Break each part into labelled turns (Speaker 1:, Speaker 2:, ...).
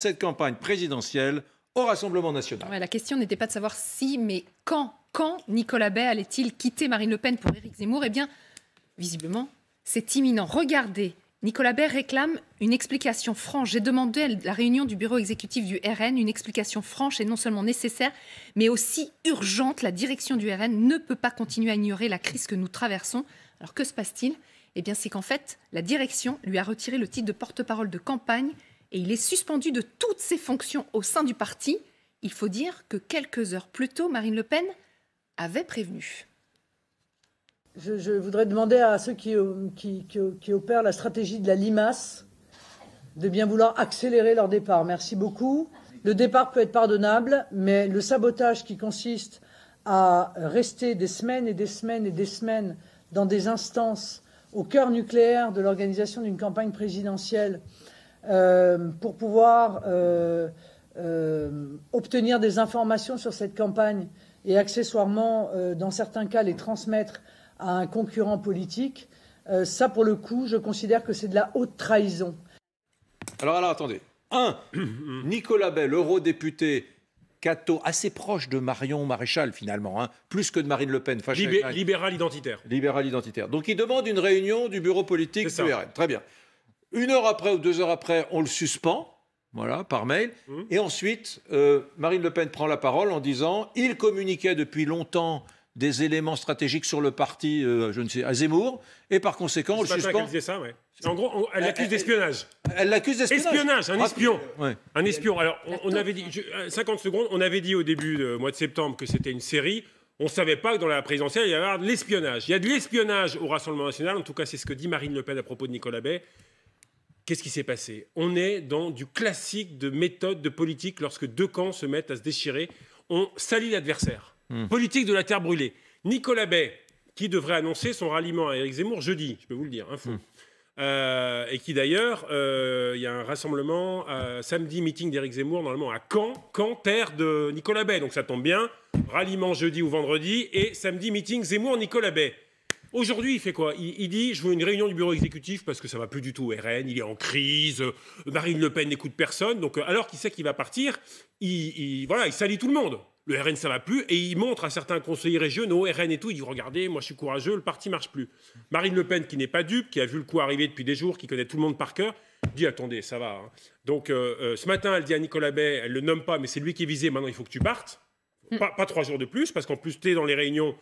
Speaker 1: cette campagne présidentielle au Rassemblement national.
Speaker 2: la question n'était pas de savoir si, mais quand, quand Nicolas Bay allait-il quitter Marine Le Pen pour Éric Zemmour Eh bien, visiblement, c'est imminent. Regardez, Nicolas Bay réclame une explication franche. J'ai demandé à la réunion du bureau exécutif du RN une explication franche et non seulement nécessaire, mais aussi urgente. La direction du RN ne peut pas continuer à ignorer la crise que nous traversons. Alors que se passe-t-il Eh bien, c'est qu'en fait, la direction lui a retiré le titre de porte-parole de campagne et il est suspendu de toutes ses fonctions au sein du parti. Il faut dire que quelques heures plus tôt, Marine Le Pen avait prévenu.
Speaker 3: Je, voudrais demander à ceux euh, qui, qui, opèrent la stratégie de la limace de bien vouloir accélérer leur départ. Merci beaucoup. Le départ peut être pardonnable, mais le sabotage qui consiste à rester des semaines et des semaines et des semaines dans des instances au cœur nucléaire de l'organisation d'une campagne présidentielle euh, pour pouvoir euh, euh, obtenir des informations sur cette campagne et accessoirement, dans certains cas, les transmettre à un concurrent politique, ça, pour le coup, je considère que c'est de la haute trahison.
Speaker 1: Alors, alors, attendez. Un, Nicolas Bell, eurodéputé, Cato, assez proche de Marion Maréchal finalement, hein, plus que de Marine Le Pen.
Speaker 4: libéral identitaire.
Speaker 1: Libéral identitaire. Donc il demande une réunion du bureau politique du RN. Très bien. Une heure après ou deux heures après, on le suspend, voilà, par mail. Mmh. Et ensuite, euh, Marine Le Pen prend la parole en disant il communiquait depuis longtemps des éléments stratégiques sur le parti, euh, je ne sais, à Zemmour, et par conséquent, on le suspend.
Speaker 4: Ça, ouais. En gros, elle l'accuse d'espionnage. Elle l'accuse d'espionnage. Espionnage, un espion. Un espion. Alors, on, avait dit, 50 euh, secondes, on avait dit au début du mois de septembre que c'était une série. On ne savait pas que dans la présidentielle, il y avait de l'espionnage. Il y a de l'espionnage au Rassemblement national, en tout cas, c'est ce que dit Marine Le Pen à propos de Nicolas Bay. Qu'est-ce qui s'est passé On est dans du classique de méthode de politique lorsque deux camps se mettent à se déchirer. On salit l'adversaire. Hmm. Politique de la terre brûlée. Nicolas Bay, qui devrait annoncer son ralliement à Éric Zemmour jeudi, je peux vous le dire, un hein, fond. Hmm. Euh, et qui d'ailleurs, euh, il y a un rassemblement euh, samedi, meeting d'Éric Zemmour, normalement à Caen, Caen, terre de Nicolas Bay. Donc ça tombe bien, ralliement jeudi ou vendredi, et samedi, meeting Zemmour-Nicolas Bay. Aujourd'hui, il fait quoi il, dit Je veux une réunion du bureau exécutif parce que ça va plus du tout RN, il est en crise, euh, Marine Le Pen n'écoute personne. Donc, euh, alors qu'il sait qu'il va partir, il, voilà, il salit tout le monde. Le RN, ça va plus. Et il montre à certains conseillers régionaux, RN et tout, il dit Regardez, moi je suis courageux, le parti marche plus. Marine Le Pen, qui n'est pas dupe, qui a vu le coup arriver depuis des jours, qui connaît tout le monde par cœur, dit Attendez, ça va. Hein. Donc, euh, ce matin, elle dit à Nicolas Bay Elle le nomme pas, mais c'est lui qui est visé, maintenant il faut que tu partes. Hmm. Pas, pas, trois jours de plus, parce qu'en plus, tu es dans les réunions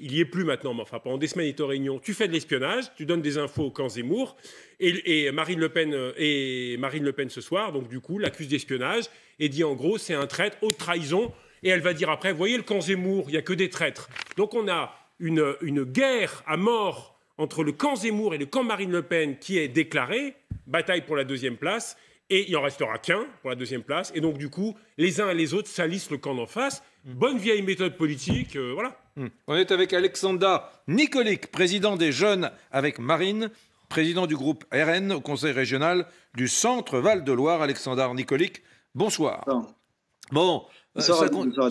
Speaker 4: il n'y est plus maintenant, mais enfin, pendant des semaines, il est réunions. Tu fais de l'espionnage, tu donnes des infos au camp Zemmour, et, Marine Le Pen, euh, et Marine Le Pen ce soir, donc du coup, l'accuse d'espionnage et dit en gros, c'est un traître, haute trahison. Et elle va dire après, voyez le camp Zemmour, il n'y a que des traîtres. Donc on a une, une guerre à mort entre le camp Zemmour et le camp Marine Le Pen qui est déclarée, bataille pour la deuxième place, et il en restera qu'un pour la deuxième place. Et donc, du coup, les uns et les autres salissent le camp d'en face. Mm. Bonne vieille méthode politique, euh, voilà. Mm. On est avec Alexandra Nicolic, président des Jeunes avec Marine,
Speaker 1: président du groupe RN au conseil régional du centre Val-de-Loire. Alexandra Nicolic, bonsoir. Bon, euh, ça... bonsoir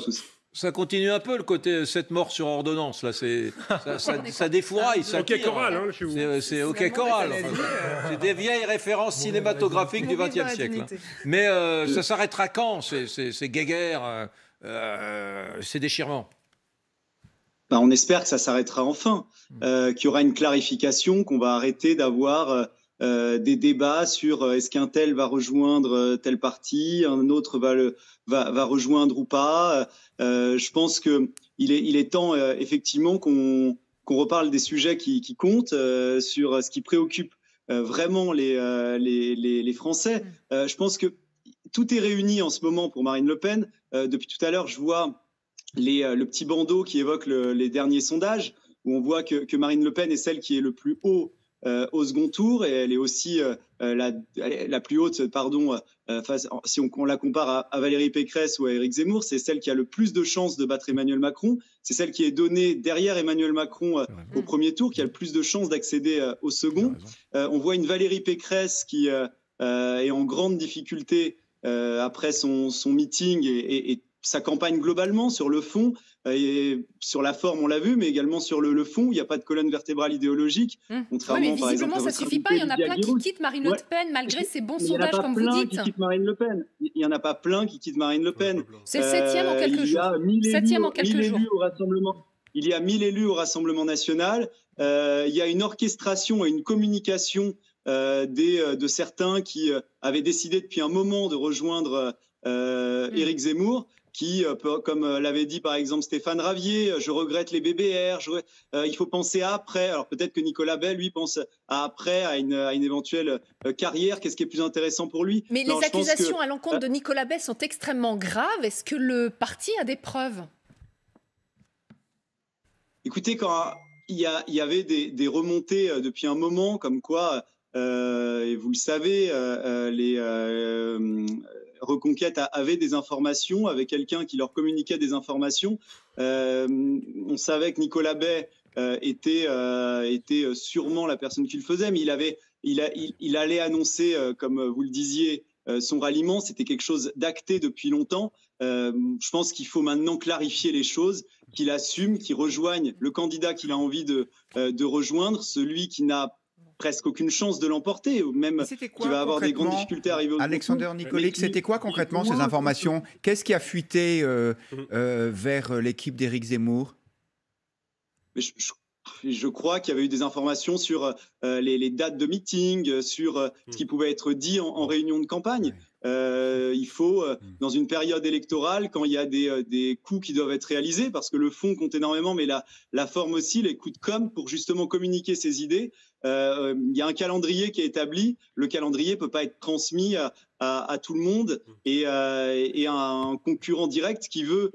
Speaker 1: ça continue un peu le côté euh, cette morts sur ordonnance, là, c'est, ça, ça, ça défouraille. C'est ok choral, hein, chez vous. C'est, ok choral. Euh, c'est des vieilles références cinématographiques du XXe siècle. Hein. Mais euh, ça s'arrêtera quand C'est ces guéguerres, ces déchirements
Speaker 5: bah, On espère que ça s'arrêtera enfin, hmm. qu'il y aura une clarification, qu'on va arrêter d'avoir euh, des débats sur euh, est-ce qu'un tel va rejoindre euh, tel parti, un autre va, le, va, rejoindre ou pas. je pense qu'il est, il est temps effectivement qu'on reparle des sujets qui, comptent, sur ce qui préoccupe vraiment les, les, Français. Mm. je pense que tout est réuni en ce moment pour Marine Le Pen. depuis tout à l'heure, je vois les, le petit bandeau qui évoque les derniers sondages, où on voit que, Marine Le Pen est celle qui est le plus haut euh, au second tour et elle est aussi euh, euh, la, la, plus haute, pardon, face, si on, la compare à, Valérie Pécresse ou à Éric Zemmour, c'est celle qui a le plus de chances de battre Emmanuel Macron. C'est celle qui est donnée derrière Emmanuel Macron au premier tour, qui a le plus de chances d'accéder au second. on voit une Valérie Pécresse qui est en grande difficulté après son, son meeting et, et, et sa campagne globalement sur le fond et sur la forme, on l'a vu, mais également sur le, fond. Il n'y a pas de colonne vertébrale idéologique. Contrairement, mmh. oui, mais par visiblement, ça ne suffit pas. Il y en a plein qui quittent
Speaker 2: Marine Le Pen malgré ses bons sondages, comme vous dites. Il n'y en a pas plein qui
Speaker 5: quittent Marine Le Pen. Il y en a pas plein qui quittent Marine Le Pen. C'est 7 euh, septième en quelques jours. Septième en quelques jours. Il y a 1000 élus au Rassemblement national. Euh, il y a une orchestration et une communication euh, des, de certains qui avaient décidé depuis un moment de rejoindre mmh. Éric Zemmour qui, euh, comme euh, l'avait dit par exemple Stéphane Ravier, euh, je regrette les BBR, je, il faut penser après. Alors peut-être que Nicolas Bell, lui, pense à après, à une, éventuelle carrière, qu'est-ce qui est plus intéressant pour lui. Mais les accusations à l'encontre de
Speaker 2: Nicolas Bell sont extrêmement graves. Est-ce que le parti a des preuves
Speaker 5: Écoutez, quand il y, avait des, remontées depuis un moment, comme quoi, et vous le savez, les Reconquête avait des informations, avec quelqu'un qui leur communiquait des informations. Euh, on savait que Nicolas Bay euh, était, euh, était sûrement la personne qu'il faisait, mais il, avait, il, il, allait annoncer, comme vous le disiez, son ralliement, c'était quelque chose d'acté depuis longtemps. je pense qu'il faut maintenant clarifier les choses, qu'il assume, qu'il rejoigne le candidat qu'il a envie de, de rejoindre, celui qui n'a presque aucune chance de l'emporter, ou même qui va avoir des grandes difficultés à arriver au Alexander Nicolic, c'était quoi concrètement ces informations
Speaker 6: Qu'est-ce qui a fuité euh, mhm. euh, vers euh, l'équipe d'Éric Zemmour
Speaker 5: je, crois qu'il y avait eu des informations sur les, dates de meeting, sur ce qui mhm. pouvait être dit en, mhm. réunion de campagne. il faut, dans une période électorale, quand il y a des, des, coûts qui doivent être réalisés, parce que le fond compte énormément, mais la, forme aussi, les coûts de com, pour justement communiquer ses idées, euh, euh, il y a un calendrier qui est établi. Le calendrier peut pas être transmis à, tout le monde mm. et, euh, et, un concurrent direct qui veut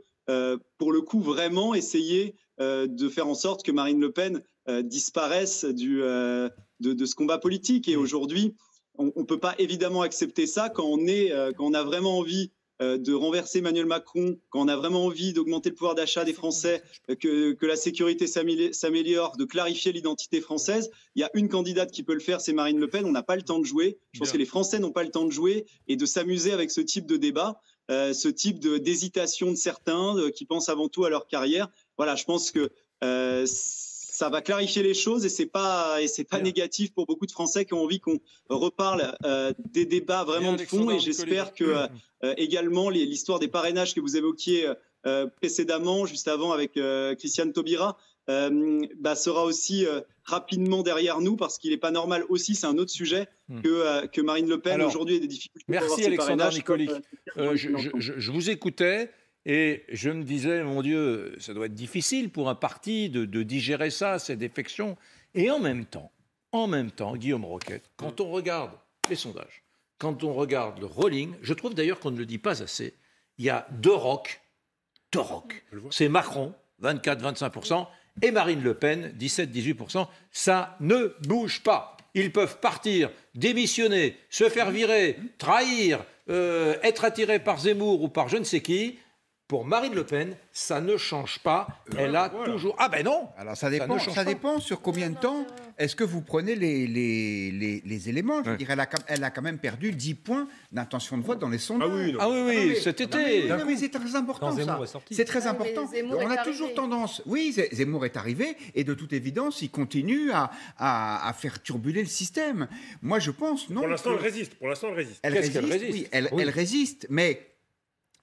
Speaker 5: pour le coup vraiment essayer de faire en sorte que Marine Le Pen disparaisse de, ce combat politique. Et mm. aujourd'hui, on ne peut pas évidemment accepter ça quand on a vraiment envie euh, de renverser Emmanuel Macron quand on a vraiment envie d'augmenter le pouvoir d'achat des Français, euh, que, la sécurité s'améliore, de clarifier l'identité française. Il y a une candidate qui peut le faire, c'est Marine Le Pen. On n'a pas le temps de jouer. Je pense que les Français n'ont pas le temps de jouer et de s'amuser avec ce type de débat, euh, ce type d'hésitation de, certains qui pensent avant tout à leur carrière. Voilà, je pense que ça va clarifier les choses et c'est pas et c'est pas négatif pour beaucoup de Français qui ont envie qu'on reparle euh, des débats vraiment de fond. Et j'espère que euh, euh, également l'histoire des parrainages que vous évoquiez précédemment, juste avant avec Christiane Taubira, bah, sera aussi rapidement derrière nous parce qu'il n'est pas normal aussi, c'est un autre sujet, hmm. que, que Marine Le Pen aujourd'hui ait des difficultés. Merci Alexandre Nicolic.
Speaker 1: je, je, vous écoutais. Et je me disais, mon Dieu, ça doit être difficile pour un parti de, digérer ça, ces défections. Et en même temps, en même temps, Guillaume Roquette, quand on regarde les sondages, quand on regarde le rolling, je trouve d'ailleurs qu'on ne le dit pas assez, il y a deux rocs, deux rocs. C'est Macron, 24-25%, et Marine Le Pen, 17-18%. Ça ne bouge pas. Ils peuvent partir, démissionner, se faire virer, trahir, euh, être attirés par Zemmour ou par je ne sais qui. Pour Marine Le Pen, ça ne change pas. Euh, elle a toujours.
Speaker 4: Ah ben non
Speaker 6: Alors ça dépend, ça, dépend sur combien de temps est-ce que vous prenez les, les, les, éléments Je dirais, elle a, elle a, quand même perdu 10 points d'intention de vote dans les sondages. Ah oui, ah ah oui, cet été. Non, mais, c'est très important ça. C'est très important. On a toujours tendance. Oui, Zemmour est arrivé et de toute évidence, il continue à, à, faire turbuler le système. Moi, je pense non. Pour l'instant, elle résiste.
Speaker 4: Pour l'instant, elle résiste. résiste, résiste. Oui, elle
Speaker 6: résiste, mais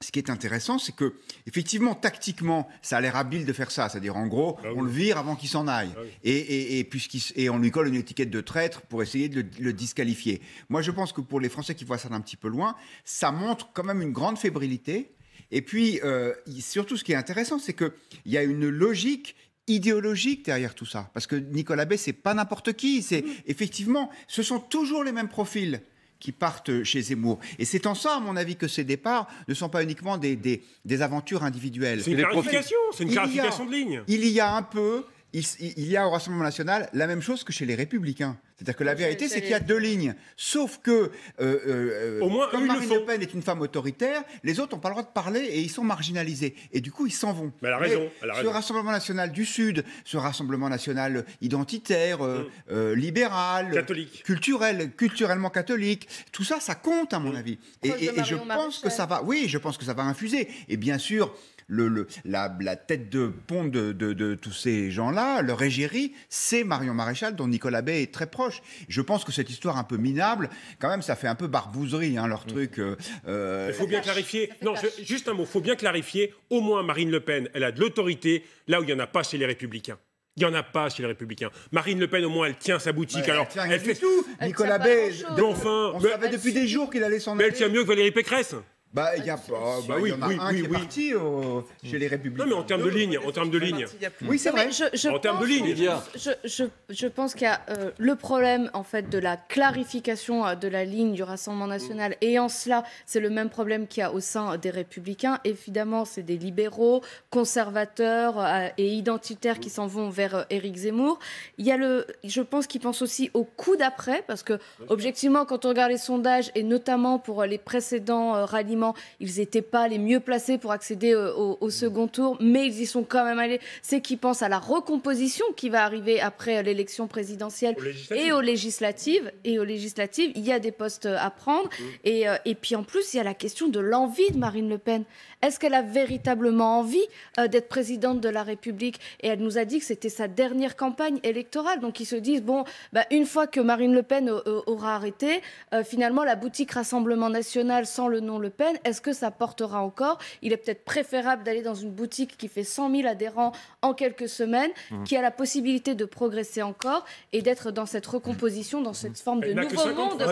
Speaker 6: ce qui est intéressant, c'est que, effectivement, tactiquement, ça a l'air habile de faire ça. C'est-à-dire, en gros, bah on le vire avant qu'il s'en aille. Bah et, et, et, on lui colle une étiquette de traître pour essayer de le, disqualifier. Moi, je pense que pour les Français qui voient ça d'un petit peu loin, ça montre quand même une grande fébrilité. Et puis, euh, surtout, ce qui est intéressant, c'est qu'il y a une logique idéologique derrière tout ça. Parce que Nicolas Bay, c'est pas n'importe qui. C'est effectivement, ce sont toujours les mêmes profils qui partent chez Zemmour. Et c'est en ça, à mon avis, que ces départs ne sont pas uniquement des, aventures individuelles. C'est une clarification, c'est une clarification de ligne. Il y a un peu il, y a au Rassemblement national la même chose que chez les Républicains. C'est-à-dire que la vérité, c'est qu'il y a deux lignes. Sauf que, euh, euh, au moins, comme Marine Le, Pen est une femme autoritaire, les autres n'ont pas le droit de parler et ils sont marginalisés. Et du coup, ils s'en vont. Mais elle a raison. ce Rassemblement national du Sud, ce Rassemblement national identitaire, euh, mm. libéral, culturel, culturellement catholique, tout ça, ça compte à mon mm. avis. Et, je pense que ça va. Oui, je pense que ça va infuser. Et bien sûr, le, la, tête de pont de, tous ces gens-là, leur égérie, c'est Marion Maréchal, dont Nicolas Bay est très proche. Je pense que cette histoire un peu minable, quand même, ça fait un peu barbouzerie, hein, leur mm. truc. Euh, euh, il faut bien
Speaker 4: clarifier. Non, juste un mot. Il faut bien clarifier. Au moins, Marine Le Pen, elle a de l'autorité là où il n'y en a pas chez les Républicains. Il n'y en a pas chez les Républicains. Marine Le Pen, au moins, elle tient sa boutique. alors, elle, fait
Speaker 6: tout. Nicolas Bay, enfin, on savait depuis des jours qu'il allait s'en aller. Mais elle
Speaker 4: tient mieux que Valérie Pécresse. Bah,
Speaker 6: ah, il y a pas. Bah, oui, oui, un oui, est
Speaker 4: parti au... Euh, chez les Républicains. Non, mais en termes de ligne, en termes de ligne.
Speaker 6: Oui, c'est vrai. Je, en termes de ligne,
Speaker 7: je, je, je pense qu'il y a euh, le problème en fait de la clarification euh, de la ligne du Rassemblement national. Et en cela, c'est le même problème qu'il y a au sein des Républicains. Évidemment, c'est des libéraux, conservateurs et identitaires qui s'en vont vers Éric Zemmour. Il y a le, je pense qu'il pense aussi au coup d'après, parce que objectivement, quand on regarde les sondages et notamment pour les précédents rallyes ils n'étaient pas les mieux placés pour accéder euh, au, second mm. tour, mais ils y sont quand même allés. C'est qu'ils pensent à la recomposition qui va arriver après euh, l'élection présidentielle et aux législatives. Et aux législatives, il y a des postes euh, à prendre. Mm. Et, et puis en plus, il y a la question de l'envie de Marine Le Pen. Est-ce qu'elle a véritablement envie euh, d'être présidente de la République Et elle nous a dit que c'était sa dernière campagne électorale. Donc ils se disent, bon, bah, une fois que Marine Le Pen euh, euh, aura arrêté, finalement, la boutique Rassemblement National sans le nom Le Pen, est-ce que ça portera encore Il est peut-être préférable d'aller dans une boutique qui fait 100 000 adhérents en quelques semaines, mmh. qui a la possibilité de progresser encore et d'être dans cette recomposition, dans mmh. cette forme de nouveau monde.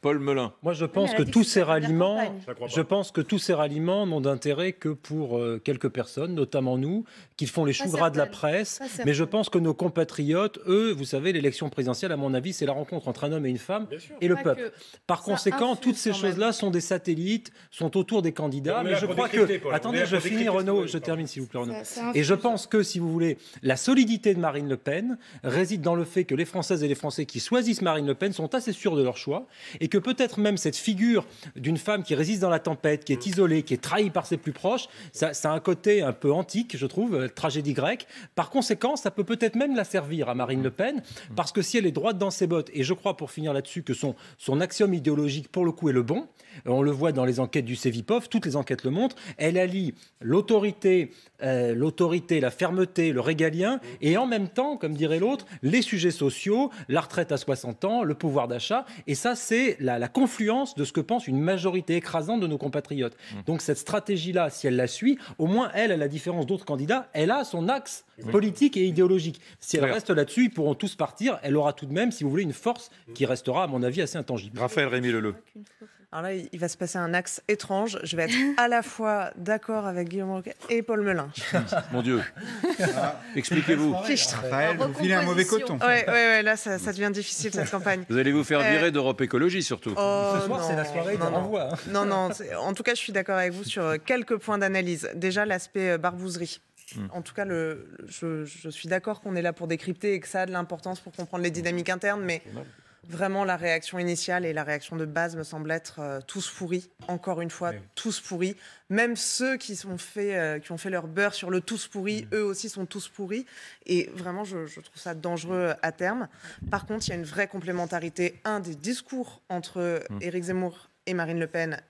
Speaker 1: Paul, Melin. Moi, je pense que tous ces ralliements,
Speaker 8: je pense que tous ces ralliements d'intérêt que pour euh, quelques personnes, notamment nous, qui font les choux gras de la presse. Mais je pense que nos compatriotes, eux, vous savez, l'élection présidentielle, à mon avis, c'est la rencontre entre un homme et une femme et le peuple. Par conséquent, toutes ces choses-là sont des satellites, sont autour des candidats. Mais, je crois que. Attendez, je finis, Renaud. Je termine, s'il vous plaît, Renaud. Et je pense que, si vous voulez, la solidité de Marine Le Pen réside dans le fait que les Françaises et les Français qui choisissent Marine Le Pen sont assez sûrs de leur choix et que peut-être même cette figure d'une femme qui résiste dans la tempête, qui est isolée, qui est trahie, par ses plus proches. Ça, a un côté un peu antique, je trouve, euh, tragédie grecque. Par conséquent, ça peut peut-être même la servir à Marine Le Pen, parce que si elle est droite dans ses bottes, et je crois, pour finir là-dessus, que son, son axiome idéologique, pour le coup, est le bon, euh, on le voit dans les enquêtes du CEVIPOF, toutes les enquêtes le montrent, elle allie l'autorité, euh, l'autorité, la fermeté, le régalien, et en même temps, comme dirait l'autre, les sujets sociaux, la retraite à 60 ans, le pouvoir d'achat, et ça, c'est la, la confluence de ce que pense une majorité écrasante de nos compatriotes. Mm. Donc cette stratégie-là, si elle la suit, au moins, elle, à la différence d'autres candidats, elle a son axe politique et idéologique. Si elle reste là-dessus, ils pourront tous partir. Elle aura tout de même, si vous voulez, une force qui restera, à mon avis, assez intangible. Raphaël Rémy Leleu.
Speaker 3: Alors là, il va se passer un axe étrange. Je vais être à la fois d'accord avec Guillaume Roquet et Paul Melun.
Speaker 1: Mon Dieu. Expliquez-vous. Ah, Fichtre. vous
Speaker 3: filez un mauvais coton. Oui, ouais, là, ça, devient difficile cette campagne. Vous
Speaker 1: allez vous faire euh, virer d'Europe Écologie surtout.
Speaker 3: Oh, Ce soir, c'est la soirée non, non. non, non. En tout cas, je suis d'accord avec vous sur euh, quelques points d'analyse. Déjà, l'aspect euh, barbouzerie. Hmm. En tout cas, je, je suis d'accord qu'on est là pour décrypter et que ça a de l'importance pour comprendre les dynamiques internes, mais. Vraiment, la réaction initiale et la réaction de base me semblent être euh, tous pourris. Encore une fois, tous pourris. Même ceux qui, sont fait, euh, qui ont fait leur beurre sur le tous pourris mm. », eux aussi sont tous pourris. Et vraiment, je, je, trouve ça dangereux euh, à terme. Par contre, il y a une vraie complémentarité, un, des discours entre mm. Éric Zemmour et Marine Le Pen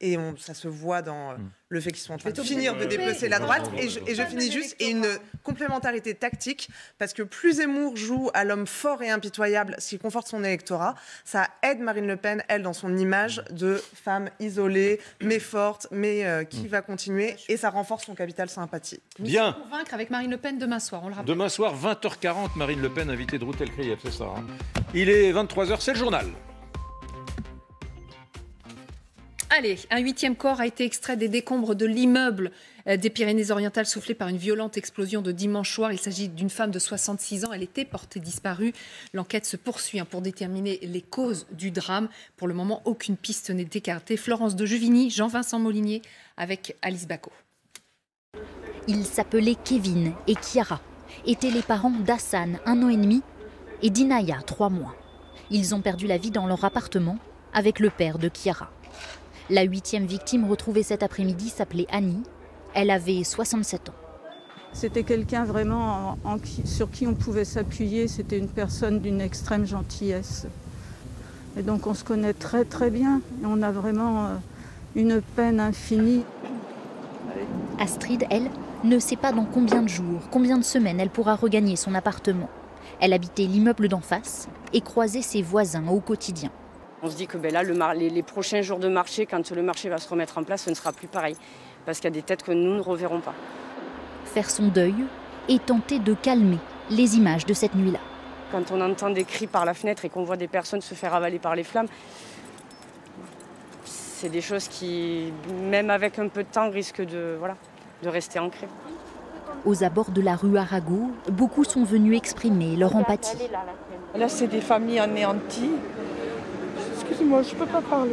Speaker 3: et ça se voit dans euh, mm. le fait qu'ils sont en train de bah, finir de déplacer la droite. Et je, finis juste, et une complémentarité tactique, parce que plus Zemmour joue à l'homme fort et impitoyable, ce qui conforte son électorat, ça aide Marine Le Pen, elle, dans son image de femme isolée, mais forte, mais euh, qui mm. va continuer, et ça renforce son capital sympathie.
Speaker 2: Bien. vaincre avec Marine Le Pen demain soir, on le
Speaker 1: Demain soir, 20h40, Marine Le Pen, invitée de Routel c'est ça. Il est 23h, c'est le journal.
Speaker 2: Allez, un huitième corps a été extrait des décombres de l'immeuble euh, des Pyrénées-Orientales soufflé par une violente explosion de dimanche soir. Il s'agit d'une femme de 66 ans. Elle était portée disparue. L'enquête se poursuit hein, pour déterminer les causes du drame. Pour le moment, aucune piste n'est écartée. Florence de Juvigny, Jean-Vincent
Speaker 9: Molinier avec Alice Bacot. Ils s'appelaient Kevin et Chiara, étaient les parents d'Hassan, un an et demi, et d'Inaya, trois mois. Ils ont perdu la vie dans leur appartement avec le père de Chiara. La huitième victime retrouvée cet après-midi s'appelait Annie. Elle avait 67 ans. C'était quelqu'un
Speaker 7: vraiment sur qui on pouvait s'appuyer. C'était une personne d'une extrême gentillesse.
Speaker 9: Et donc on se connaît très très bien. Et on a vraiment euh, une peine infinie. Astrid, elle, ne sait pas dans combien de jours, combien de semaines elle pourra regagner son appartement. Elle habitait l'immeuble d'en face et croisait ses voisins au quotidien.
Speaker 7: On se dit que ben là, les, prochains jours de marché, quand le marché va se remettre en place, ce ne sera plus pareil. Parce qu'il y a des têtes que nous ne reverrons pas.
Speaker 9: Faire son deuil et tenter de calmer les images de cette nuit-là.
Speaker 7: Quand on entend des cris par la fenêtre et qu'on voit des personnes se faire avaler par les flammes, c'est des choses qui, même avec un peu de temps, risquent de, voilà, de rester ancrées.
Speaker 9: Aux abords de la rue Arago, beaucoup sont venus exprimer leur empathie.
Speaker 3: Là, c'est des familles anéanties moi, je peux pas parler.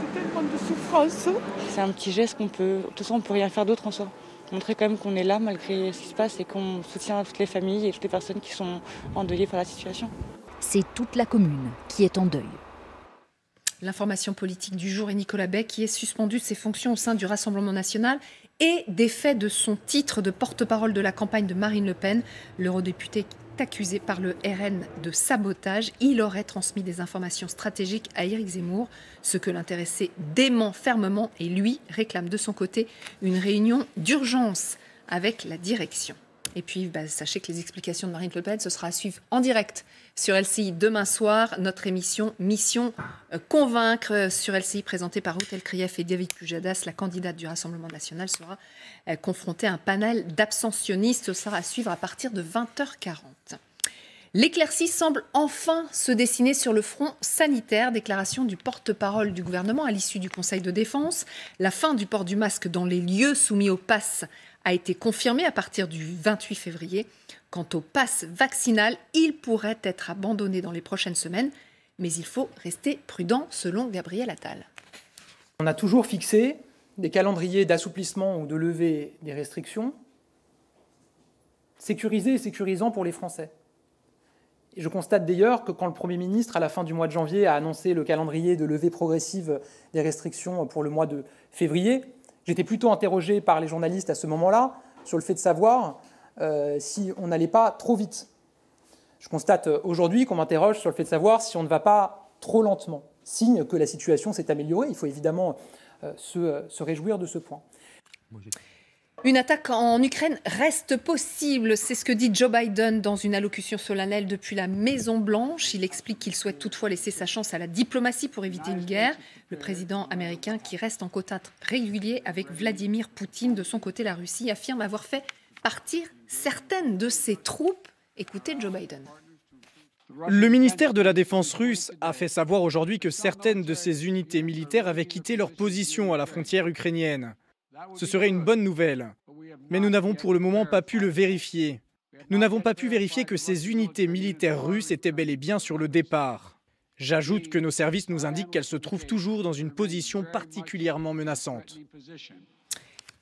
Speaker 3: C'est tellement de souffrance. C'est un petit geste qu'on peut. De toute façon, on ne peut rien faire d'autre en soi. Montrer quand même qu'on est là
Speaker 2: malgré ce qui se passe et qu'on soutient toutes les familles et toutes les personnes qui sont endeuillées par la situation.
Speaker 9: C'est toute la commune qui est en deuil.
Speaker 2: L'information politique du jour est Nicolas Bay qui est suspendu de ses fonctions au sein du Rassemblement national et défait de son titre de porte-parole de la campagne de Marine Le Pen. L'eurodéputé accusé par le RN de sabotage. Il aurait transmis des informations stratégiques à Éric Zemmour, ce que l'intéressé dément fermement et lui réclame de son côté une réunion d'urgence avec la direction. Et puis, bah, sachez que les explications de Marine Le Pen, ce sera à suivre en direct sur LCI demain soir, notre émission Mission euh, Convaincre euh, sur LCI, présentée par Routel Krief et David Pujadas, la candidate du Rassemblement national, sera euh, confrontée à un panel d'abstentionnistes. Ce sera à suivre à partir de 20h40. L'éclaircie semble enfin se dessiner sur le front sanitaire, déclaration du porte-parole du gouvernement à l'issue du Conseil de défense. La fin du port du masque dans les lieux soumis au pass a été confirmé à partir du 28 février. Quant au pass vaccinal, il pourrait être abandonné dans les prochaines semaines, mais il faut rester prudent selon Gabriel Attal. On a toujours fixé des calendriers d'assouplissement ou de levée des restrictions
Speaker 8: sécurisés et sécurisants pour les Français. je constate d'ailleurs que quand le Premier ministre, à la fin du mois de janvier, a annoncé le calendrier de levée progressive des restrictions pour le mois de février, J'étais plutôt interrogé par les journalistes à ce moment-là sur le fait de savoir euh, si on n'allait pas trop vite. Je constate euh, aujourd'hui qu'on m'interroge sur le fait de savoir si on ne va pas trop lentement. Signe que la situation s'est améliorée. Il faut évidemment
Speaker 6: euh, se, réjouir de ce point. Moi,
Speaker 2: une attaque en Ukraine reste possible, c'est ce que dit Joe Biden dans une allocution solennelle depuis la Maison Blanche. Il explique qu'il souhaite toutefois laisser sa chance à la diplomatie pour éviter une guerre. Le président américain, qui reste en contact régulier avec Vladimir Poutine, de son côté la Russie, affirme avoir fait partir certaines de ses troupes. Écoutez Joe Biden.
Speaker 5: Le ministère de la Défense russe a fait savoir aujourd'hui que certaines de ses unités militaires avaient quitté leur
Speaker 1: position à la frontière ukrainienne. Ce serait une bonne nouvelle. Mais nous n'avons pour le moment pas pu le vérifier. Nous n'avons pas pu vérifier que ces unités militaires russes étaient bel et bien sur le départ. J'ajoute que nos services nous indiquent qu'elles se trouvent toujours dans une position particulièrement menaçante.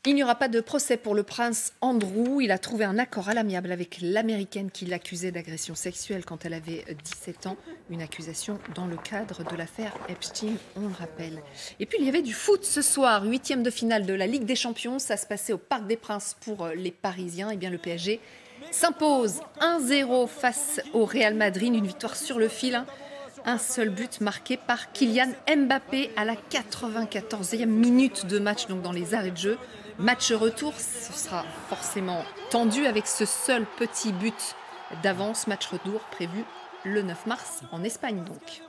Speaker 2: Il n'y aura pas de procès pour le prince Andrew. Il a trouvé un accord à l'amiable avec l'américaine qui l'accusait d'agression sexuelle quand elle avait 17 ans. Une accusation dans le cadre de l'affaire Epstein, on le rappelle. Et puis il y avait du foot ce soir, huitième de finale de la Ligue des Champions. Ça se passait au Parc des Princes pour euh, les Parisiens. Et eh bien le PSG s'impose 1-0 face au Real Madrid. Une victoire sur le fil. Hein. Un seul but marqué par Kylian Mbappé à la 94e minute de match, donc dans les arrêts de jeu. Match retour, ce sera forcément tendu avec ce seul petit but d'avance. Match retour prévu le 9 mars en Espagne donc.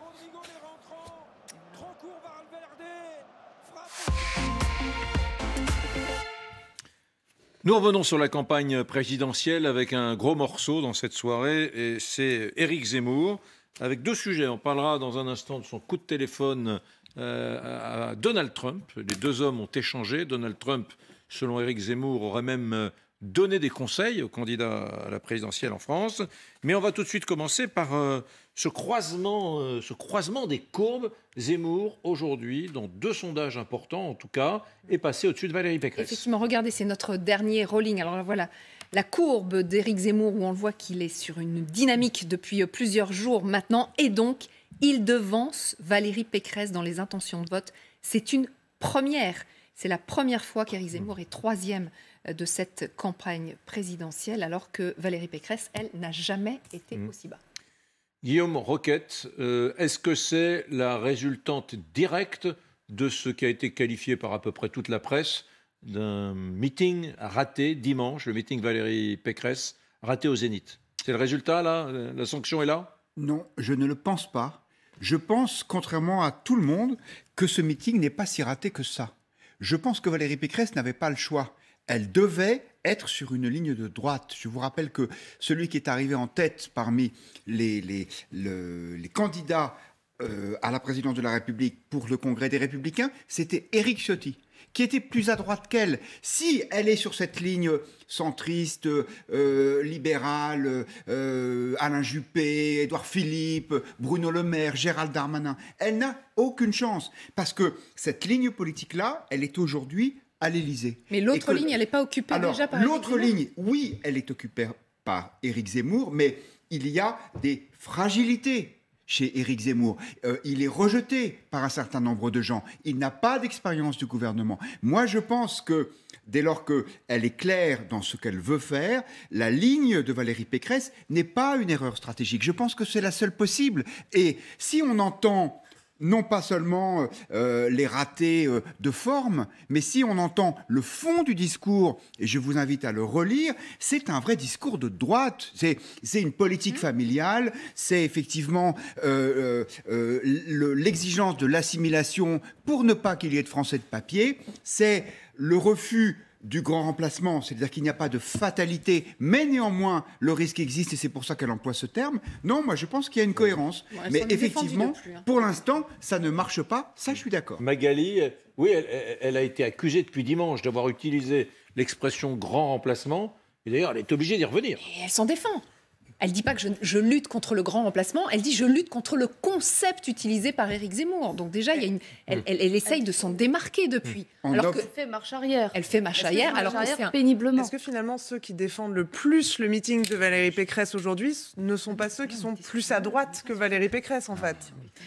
Speaker 1: Nous revenons sur la campagne présidentielle avec un gros morceau dans cette soirée, et c'est Éric Zemmour, avec deux sujets. On parlera dans un instant de son coup de téléphone euh, à Donald Trump. Les deux hommes ont échangé. Donald Trump selon Éric Zemmour, aurait même euh, donné des conseils aux candidats à la présidentielle en France. Mais on va tout de suite commencer par euh, ce, croisement, euh, ce croisement des courbes. Zemmour, aujourd'hui, dans deux sondages importants en tout cas, est passé au-dessus de Valérie Pécresse. Effectivement,
Speaker 2: regardez, c'est notre dernier rolling. Alors voilà, la courbe d'Éric Zemmour, où on le voit qu'il est sur une dynamique depuis plusieurs jours maintenant, et donc il devance Valérie Pécresse dans les intentions de vote. C'est une première. C'est la première fois qu'Éric mmh. Zemmour est troisième euh, de cette campagne présidentielle, alors que Valérie Pécresse, elle, n'a jamais été mmh. aussi bas.
Speaker 1: Guillaume Roquette, euh, est-ce que c'est la résultante directe de ce qui a été qualifié par à peu près toute la presse d'un meeting raté dimanche, le meeting Valérie Pécresse, raté au Zénith C'est le résultat, là La sanction est là
Speaker 6: Non, je ne le pense pas. Je pense, contrairement à tout le monde, que ce meeting n'est pas si raté que ça je pense que Valérie Pécresse n'avait pas le choix. Elle devait être sur une ligne de droite. Je vous rappelle que celui qui est arrivé en tête parmi les, candidats euh, à la présidence de la République pour le Congrès des Républicains, c'était Éric Ciotti qui était plus à droite qu'elle. Si elle est sur cette ligne centriste, euh, libérale, euh, Alain Juppé, Édouard Philippe, Bruno Le Maire, Gérald Darmanin, elle n'a aucune chance. Parce que cette ligne politique-là, elle est aujourd'hui à l'Élysée. Mais l'autre ligne, elle n'est
Speaker 2: pas occupée déjà par L'autre ligne,
Speaker 6: oui, elle est occupée par Éric Zemmour, mais il y a des fragilités chez Éric Zemmour. Euh, il est rejeté par un certain nombre de gens. Il n'a pas d'expérience du gouvernement. Moi, je pense que dès lors qu'elle est claire dans ce qu'elle veut faire, la ligne de Valérie Pécresse n'est pas une erreur stratégique. Je pense que c'est la seule possible. Et si on entend non pas seulement euh, euh, les ratés euh, de forme, mais si on entend le fond du discours, et je vous invite à le relire, c'est un vrai discours de droite. C'est une politique mmh. familiale, c'est effectivement l'exigence de l'assimilation pour ne pas qu'il y ait de Français de papier, c'est le refus du grand remplacement, c'est-à-dire qu'il n'y a pas de fatalité, mais néanmoins le risque existe et c'est pour ça qu'elle emploie ce terme. Non, moi je pense qu'il y a une cohérence. mais effectivement, hein. pour l'instant, ça ne marche pas, ça je suis d'accord. Magali, euh,
Speaker 1: oui, elle, elle, a été accusée depuis dimanche d'avoir utilisé l'expression grand remplacement, et d'ailleurs elle est obligée d'y revenir.
Speaker 2: Et elle s'en défend. Elle dit pas que je, lutte contre le grand remplacement, elle dit je lutte contre le concept utilisé par Éric Zemmour. Donc déjà, il y a une, elle, essaye de s'en démarquer depuis. Mm. alors que, elle fait marche arrière. Elle fait marche arrière, alors que péniblement. Est-ce
Speaker 3: que finalement ceux qui défendent le plus le meeting de Valérie Pécresse aujourd'hui ne sont pas ceux qui sont plus à droite que Valérie Pécresse en fait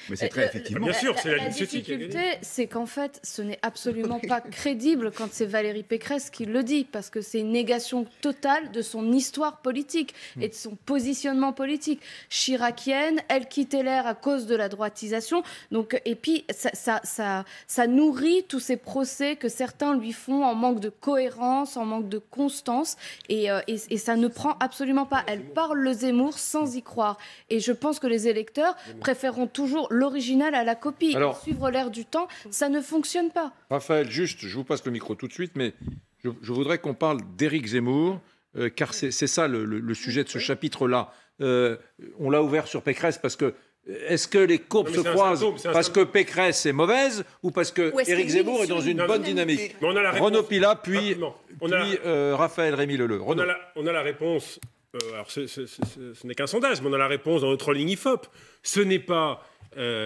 Speaker 6: Mais c'est très euh, effectivement. Bien sûr, c'est la, la,
Speaker 3: difficulté,
Speaker 7: c'est qu'en fait, ce n'est absolument pas crédible quand c'est Valérie Pécresse qui le dit, parce que c'est une négation totale de son histoire politique et de son positionnement positionnement politique. Chiracienne, elle quittait l'air à cause de la droitisation. Donc, et puis, ça, ça, ça, nourrit tous ces procès que certains lui font en manque de cohérence, en manque de constance. Euh, et, ça ne prend absolument pas. Elle parle le Zemmour sans y croire. Et je pense que les électeurs préféreront toujours l'original à la copie. Alors, suivre l'air du temps, ça ne fonctionne pas.
Speaker 1: Raphaël, juste, je vous passe le micro tout de suite, mais je, je voudrais qu'on parle d'Éric Zemmour euh, car c'est ça le, sujet de ce chapitre-là. Euh, on l'a ouvert sur Pécresse parce que est-ce que les courbes se croisent parce que Pécresse est mauvaise ou parce que Éric Zemmour est dans une bonne dynamique on a la Renaud
Speaker 4: Pila, puis, euh, Raphaël Rémy Leleu. On a, la, réponse, alors ce, n'est qu'un sondage, mais on a la réponse dans notre ligne IFOP. Ce n'est pas...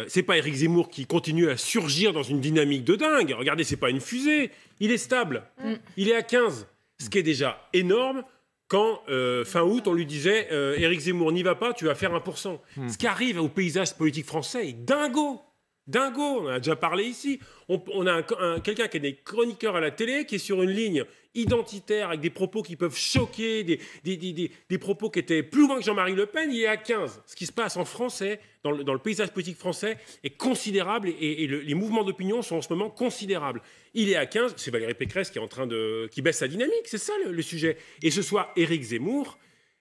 Speaker 4: c'est pas Éric Zemmour qui continue à surgir dans une dynamique de dingue. Regardez, c'est pas une fusée. Il est stable. Mm. Il est à 15, ce qui est déjà énorme quand euh, fin août, on lui disait euh, Éric Zemmour, n'y va pas, tu vas faire 1%. Hmm. Ce qui arrive au paysage politique français est dingo. Dingo, on a déjà parlé ici. On, a quelqu'un qui est des chroniqueurs à la télé, qui est sur une ligne identitaire avec des propos qui peuvent choquer, des, propos qui étaient plus loin que Jean-Marie Le Pen, il est à 15. Ce qui se passe en français, dans le, paysage politique français, est considérable et, les mouvements d'opinion sont en ce moment considérables. Il est à 15, c'est Valérie Pécresse qui est en train de. qui baisse sa dynamique, c'est ça le sujet. Et ce soir, Éric Zemmour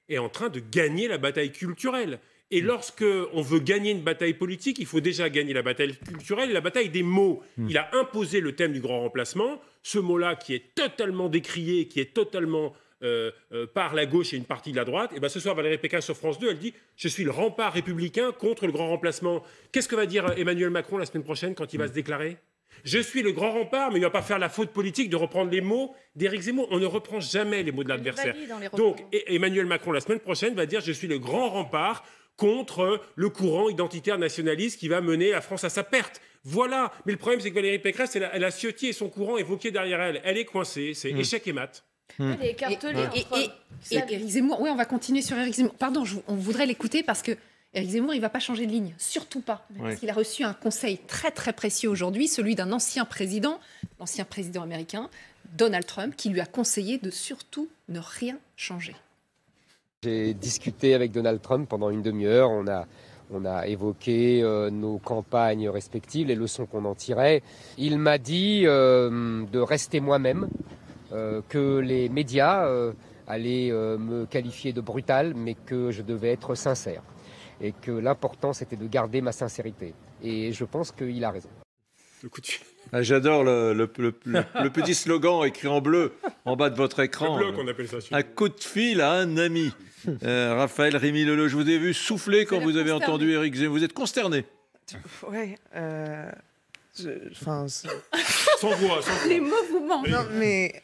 Speaker 4: est en train de gagner la bataille culturelle. Et mm. lorsque on veut gagner une bataille politique, il faut déjà gagner la bataille culturelle, la bataille des mots. Mm. Il a imposé le thème du grand remplacement, ce mot-là qui est totalement décrié, qui est totalement euh, euh, par la gauche et une partie de la droite. Et eh ben ce soir, Valérie Pécresse sur France 2, elle dit Je suis le rempart républicain contre le grand remplacement. Qu'est-ce que va dire euh, Emmanuel Macron la semaine prochaine quand il va mm. se déclarer je suis le grand rempart, mais il ne va pas faire la faute politique de reprendre les mots d'Éric Zemmour. On ne reprend jamais les mots de l'adversaire. Donc e-, Emmanuel Macron, la semaine prochaine, va dire Je suis le grand rempart contre le courant identitaire nationaliste qui va mener la France à sa perte. Voilà. Mais le problème, c'est que Valérie Pécresse, elle a, elle a et son courant évoqué derrière elle. Elle est coincée. C'est hmm. échec et mat. Hmm. Elle est écartelée.
Speaker 2: Éric Zemmour, oui, on va continuer sur Éric Zemmour. Pardon, on voudrait l'écouter parce que Éric Zemmour, il ne va pas changer de ligne, surtout pas. Parce qu'il a reçu un conseil très très précieux aujourd'hui, celui d'un ancien président, l'ancien président américain, Donald Trump, qui lui a conseillé de surtout ne rien
Speaker 6: changer. J'ai discuté avec Donald Trump pendant une demi-heure. On a, on a évoqué euh, nos campagnes respectives, les leçons qu'on en tirait. Il m'a dit euh, de rester moi-même, euh, que les médias allaient me qualifier de brutal, mais que je devais être sincère. Et que l'important, c'était de garder ma sincérité. Et je pense qu'il a raison coup
Speaker 1: ah, J'adore le, petit slogan écrit en bleu en bas de votre écran. Un coup de fil à un ami. Euh, Raphaël Rémy Leleu, je vous ai vu souffler quand vous avez entendu Eric Zemmour. Vous êtes consterné.
Speaker 3: Oui. Euh, sans voix, Les mots vous manquent. Non, mais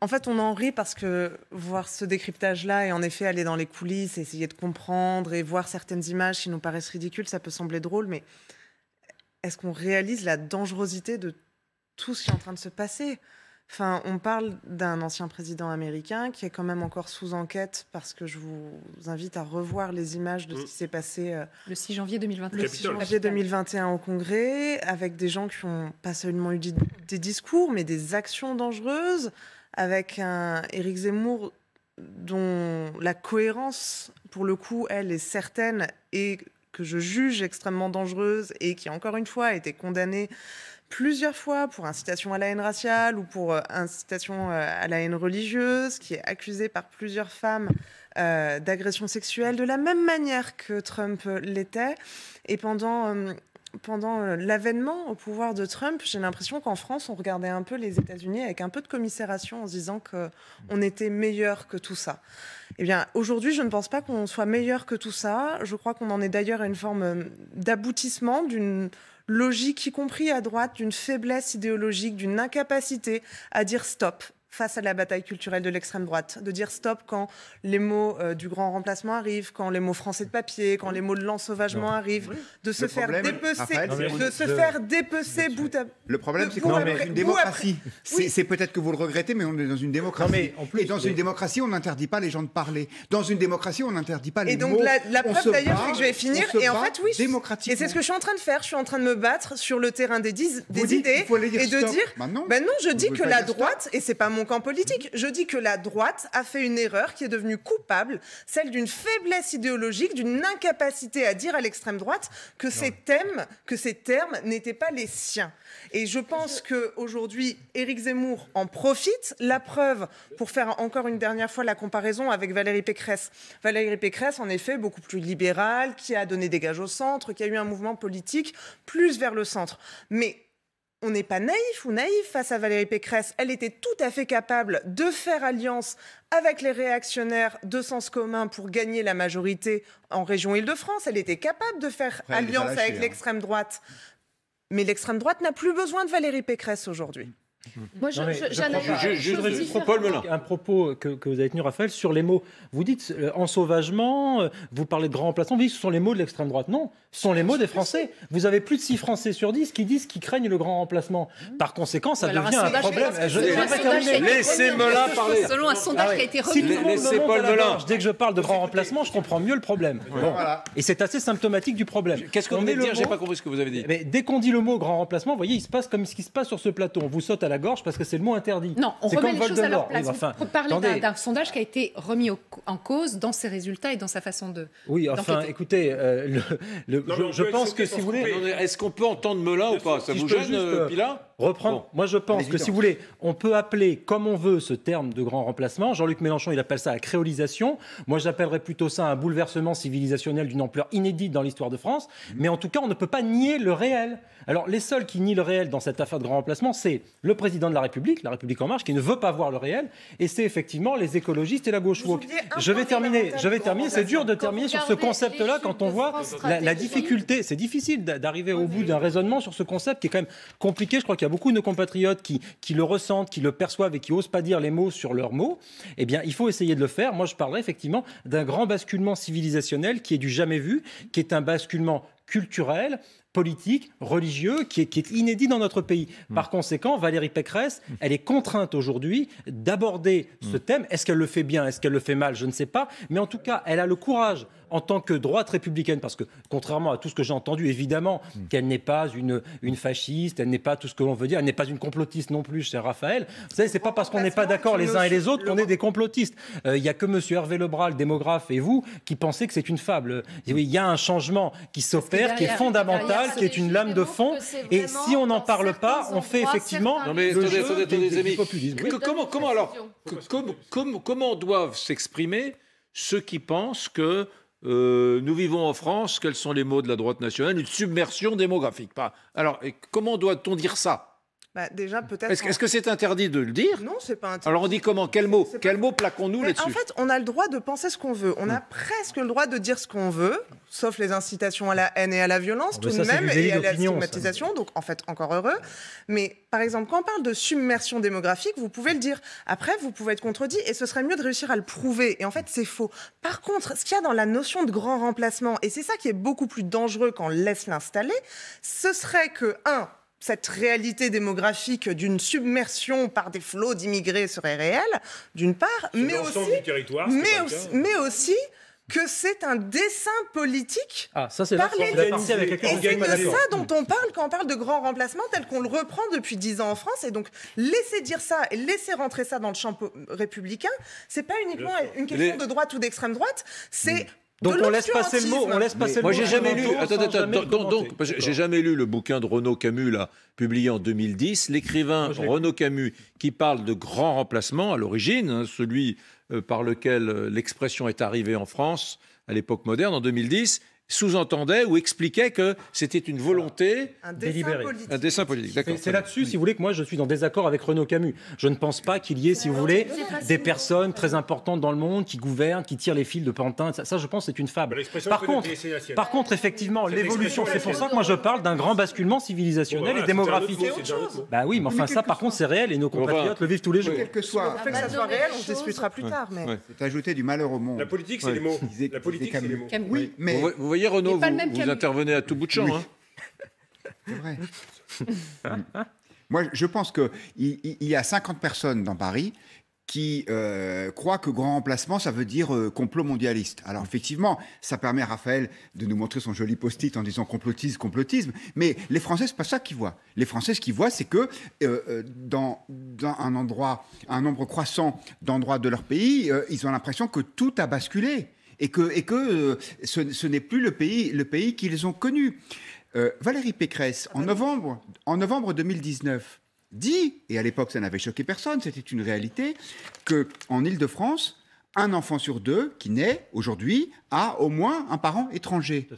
Speaker 3: en fait, on en rit parce que voir ce décryptage-là et en effet aller dans les coulisses, essayer de comprendre et voir certaines images qui nous paraissent ridicules, ça peut sembler drôle, mais est-ce qu'on réalise la dangerosité de tout ce qui est en train de se passer Enfin, on parle d'un ancien président américain qui est quand même encore sous enquête parce que je vous invite à revoir les images de ce mm. qui s'est passé euh, le 6 janvier 2021. au Congrès, avec des gens qui ont pas seulement eu des discours, mais des actions dangereuses, avec un Eric Zemmour dont la cohérence, pour le coup, elle est certaine et que je juge extrêmement dangereuse et qui, encore une fois, a été condamnée plusieurs fois pour incitation à la haine raciale ou pour euh, incitation euh, à la haine religieuse, qui est accusée par plusieurs femmes euh, d'agression sexuelle de la même manière que Trump l'était. Et pendant pendant euh, l'avènement au pouvoir de Trump, j'ai l'impression qu'en France, on regardait un peu les États-Unis avec un peu de commisération en se disant qu'on était meilleur que tout ça. Eh bien, aujourd'hui, je ne pense pas qu'on soit meilleur que tout ça. Je crois qu'on en est d'ailleurs à une forme euh, d'aboutissement d'une logique, y compris à droite, d'une faiblesse idéologique, d'une incapacité à dire stop, face à la bataille culturelle de l'extrême droite, de dire stop quand les mots euh, du grand remplacement arrivent, quand les mots français de papier, quand les mots de l'ensauvagement arrivent, de se faire dépecer, de, se faire dépecer bout
Speaker 6: Le problème, c'est qu'on est dans une démocratie. C'est peut-être que vous le regrettez, mais on est dans une démocratie. mais en plus, Et dans une démocratie, on n'interdit pas les gens de parler. Dans une démocratie, on n'interdit pas les mots. Et donc la, preuve d'ailleurs, c'est que je vais finir. Et en fait, oui. Et c'est ce que je
Speaker 3: suis en train de faire. Je suis en train de me battre sur le terrain des, des idées et de dire. maintenant bah bah je dis que la droite, et c'est pas mon en politique. Je dis que la droite a fait une erreur qui est devenue coupable, celle d'une faiblesse idéologique, d'une incapacité à dire à l'extrême droite que ces thèmes, que ces termes n'étaient pas les siens. Et je pense que aujourd'hui, Éric Zemmour en profite. La preuve, pour faire encore une dernière fois la comparaison avec Valérie Pécresse. Valérie Pécresse, en effet, beaucoup plus libérale, qui a donné des gages au centre, qui a eu un mouvement politique plus vers le centre. Mais on n'est pas naïf ou naïf face à Valérie Pécresse. Elle était tout à fait capable de faire alliance avec les réactionnaires de sens commun pour gagner la majorité en région Île-de-France. Elle était capable de faire alliance avec hein. l'extrême droite. Mais l'extrême droite n'a plus besoin de Valérie Pécresse aujourd'hui.
Speaker 8: Moi, j'analyse. Je, un propos que, vous avez tenu, Raphaël, sur les mots. Vous dites euh, en sauvagement. Euh, vous parlez de grand remplacement, vous dites ce sont les mots de l'extrême droite. Non, ce sont les mots des Français. Vous avez plus de 6 Français sur 10 qui disent qu'ils craignent le grand remplacement. Par conséquent, ça devient un problème. Laissez Melin parler. Selon
Speaker 2: un sondage qui a été remis. Laissez Paul Melin.
Speaker 8: Dès que je parle de grand remplacement, je comprends mieux le problème. Et c'est assez symptomatique du problème. Qu'est-ce qu'on veut dire J'ai pas
Speaker 1: compris ce que vous avez dit.
Speaker 8: Dès qu'on dit le mot grand remplacement, vous voyez, il se passe comme ce qui se passe sur ce plateau. On vous saute à la gorge parce que c'est le mot interdit. Non, on remet les choses à leur place. Vous d'un
Speaker 2: sondage qui a été remis en cause dans ses résultats et dans sa façon de.
Speaker 8: Oui, enfin, écoutez, euh, le, je, pense que si vous voulez.
Speaker 1: Est-ce qu'on peut entendre Melun ou pas Ça vous gêne, euh, euh, reprendre. Moi, je pense que si vous voulez,
Speaker 8: on peut appeler comme on veut ce terme de grand remplacement. Jean-Luc Mélenchon, il appelle ça la créolisation. Moi, j'appellerais plutôt ça un bouleversement civilisationnel d'une ampleur inédite dans l'histoire de France. Mais en tout cas, on ne peut pas nier le réel. Alors, les seuls qui nient le réel dans cette affaire de grand remplacement, c'est le président de la République, la République en marche, qui ne veut pas voir le réel, et c'est effectivement les écologistes et la gauche woke. Je vais terminer. Je vais terminer. C'est dur de terminer sur ce concept-là quand on voit la, difficulté. C'est difficile d'arriver au bout d'un raisonnement sur ce concept qui est quand même compliqué. Je crois qu'il beaucoup de nos compatriotes qui, qui le ressentent, qui le perçoivent et qui n'osent pas dire les mots sur leurs mots. Eh bien, il faut essayer de le faire. Moi, je parlerai effectivement d'un grand basculement civilisationnel qui est du jamais vu, qui est un basculement culturel, politique, religieux, qui est, qui est, inédit dans notre pays. Hmm. Par conséquent, Valérie Pécresse, hmm. elle est contrainte aujourd'hui d'aborder ce hmm. thème. Est-ce qu'elle le fait bien Est-ce qu'elle le fait mal Je ne sais pas. Mais en tout cas, elle a le courage en tant que droite républicaine, parce que contrairement à tout ce que j'ai entendu, évidemment hmm. qu'elle n'est pas une, une fasciste, elle n'est pas tout ce que l'on veut dire, elle n'est pas une complotiste non plus, cher Raphaël. Vous savez, c'est pas parce qu'on n'est pas d'accord les uns et les autres qu'on est des complotistes. Euh, il n'y y a que Monsieur Hervé lebral démographe, et vous qui pensez que c'est une fable. Il y a un changement qui s'opère, qui est fondamental, qui est une lame de fond. Et si on n'en parle pas, on fait effectivement mais, le jeu Comment, alors
Speaker 1: Comment doivent s'exprimer ceux qui pensent que euh, nous vivons en France, quels sont les mots de la droite nationale Une submersion démographique. Pas. Alors, comment doit-on dire ça bah,
Speaker 3: déjà, peut-être. Est-ce, que c'est
Speaker 1: interdit de le dire Non, c'est pas interdit. Alors on dit comment Quel mot Quel mot plaquons-nous bah, là-dessus En fait,
Speaker 3: on a le droit de penser ce qu'on veut. On a presque le droit de dire ce qu'on veut, sauf les incitations à la haine et à la violence, ah, tout de même, et à la stigmatisation. Donc, en fait, encore heureux. Mais par exemple, quand on parle de submersion démographique, vous pouvez le dire. Après, vous pouvez être contredit et ce serait mieux de réussir à le prouver. Et en fait, c'est faux. Par contre, ce qu'il y a dans la notion de grand remplacement, et c'est ça qui est beaucoup plus dangereux quand on laisse l'installer, ce serait que, un, cette réalité démographique d'une submersion par des flots d'immigrés serait réelle, d'une part, mais aussi, que c'est un dessin politique ah, ça, par Et c'est de ça dont on parle quand on parle de grand remplacement tel qu'on le reprend depuis dix ans en France. Et donc, laisser dire ça et laisser rentrer ça dans le champ républicain, c'est pas uniquement une question de droite ou d'extrême droite, c'est hmm. Donc on laisse passer le mot, on Moi j'ai jamais lu.
Speaker 1: jamais lu le bouquin de Renaud Camus publié en 2010. L'écrivain Renaud Camus qui parle de grand remplacement à l'origine, hein, celui euh, par lequel euh, l'expression est arrivée en France à l'époque moderne en 2010 sous-entendait ou expliquait que c'était une volonté délibérée. Un dessin politique. C'est là-dessus,
Speaker 8: si vous voulez, que moi je suis en désaccord avec Renaud Camus. Je ne pense pas qu'il y ait, si vous voulez, des personnes très importantes dans le monde qui gouvernent, qui tirent les fils de Pantin. Ça, je pense, c'est une fable. Par contre, par contre, effectivement, l'évolution, c'est pour ça que moi je parle d'un grand basculement civilisationnel et démographique. Bah oui, mais enfin, ça,
Speaker 6: par contre, c'est réel et nos compatriotes le vivent tous les jours. Quel que ça soit réel, on s'expliquera plus tard. C'est ajouter du malheur au monde. La politique, c'est les mots. La politique, c'est les mots. Oui, mais. Renaud, vous, intervenez à tout bout de champ. Hein. C'est vrai. Moi, je pense qu'il il y, a 50 personnes dans Paris qui euh, croient que grand remplacement, ça veut dire euh, complot mondialiste. Alors effectivement, ça permet à Raphaël de nous montrer son joli post-it en disant complotisme, complotisme, mais les Français, n'est pas ça qu'ils voient. Les Français, ce qu'ils voient, c'est que euh, dans, dans, un endroit, un nombre croissant d'endroits de leur pays, ils ont l'impression que tout a basculé et que, et que euh, ce, n'est plus le pays, le pays qu'ils ont connu. Euh, Valérie Pécresse, ah en, bah novembre, en novembre 2019, dit, et à l'époque ça n'avait choqué personne, c'était une réalité, qu'en Ile-de-France, un enfant sur deux qui naît aujourd'hui a au moins un parent étranger.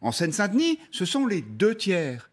Speaker 6: En Seine-Saint-Denis, ce sont les deux tiers.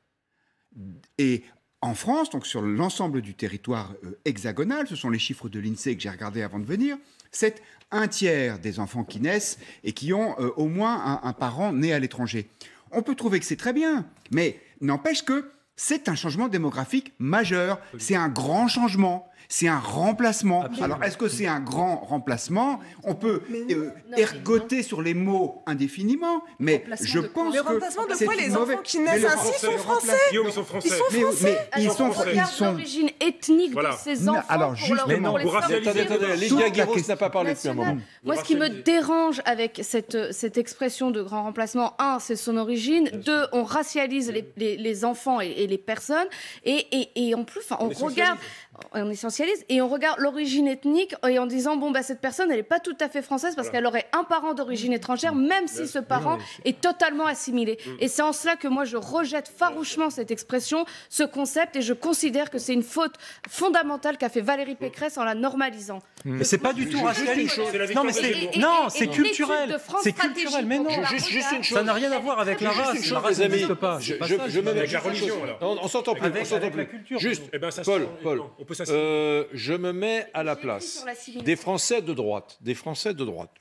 Speaker 6: Et en France, donc sur l'ensemble du territoire euh, hexagonal, ce sont les chiffres de l'INSEE que j'ai regardés avant de venir, c'est un tiers des enfants qui naissent et qui ont euh, au moins un, parent né à l'étranger. On peut trouver que c'est très bien, mais n'empêche que c'est un changement démographique majeur, c'est un grand changement c'est un remplacement. Alors, est-ce que c'est un grand remplacement On peut euh, ergoter sur les mots indéfiniment, mais je pense que. Le remplacement de quoi Les enfants qui naissent ainsi sont français Ils sont français. Ils sont français. Ils sont français. l'origine
Speaker 7: ethnique de ces enfants. Alors, juste. Mais non, pour Attendez, attendez, n'a pas parlé depuis un moment. Moi, ce qui me dérange avec cette expression de grand remplacement, un, c'est son origine. Deux, on racialise les enfants et les personnes. Et en plus, on regarde on essentialise et on regarde l'origine ethnique et en disant bon bah cette personne elle n'est pas tout à fait française parce qu'elle aurait un parent d'origine étrangère même si ce parent est totalement assimilé et c'est en cela que moi je rejette farouchement cette expression ce concept et je considère que c'est une faute fondamentale qu'a fait Valérie Pécresse en la normalisant
Speaker 8: mais c'est pas du tout racialiste non mais
Speaker 4: c'est c'est culturel c'est culturel mais non ça n'a rien à voir avec la race la race n'existe pas je, avec la religion on, s'entend plus on s'entend plus juste
Speaker 1: Paul euh, je me mets à la place des Français de droite, des Français de droite,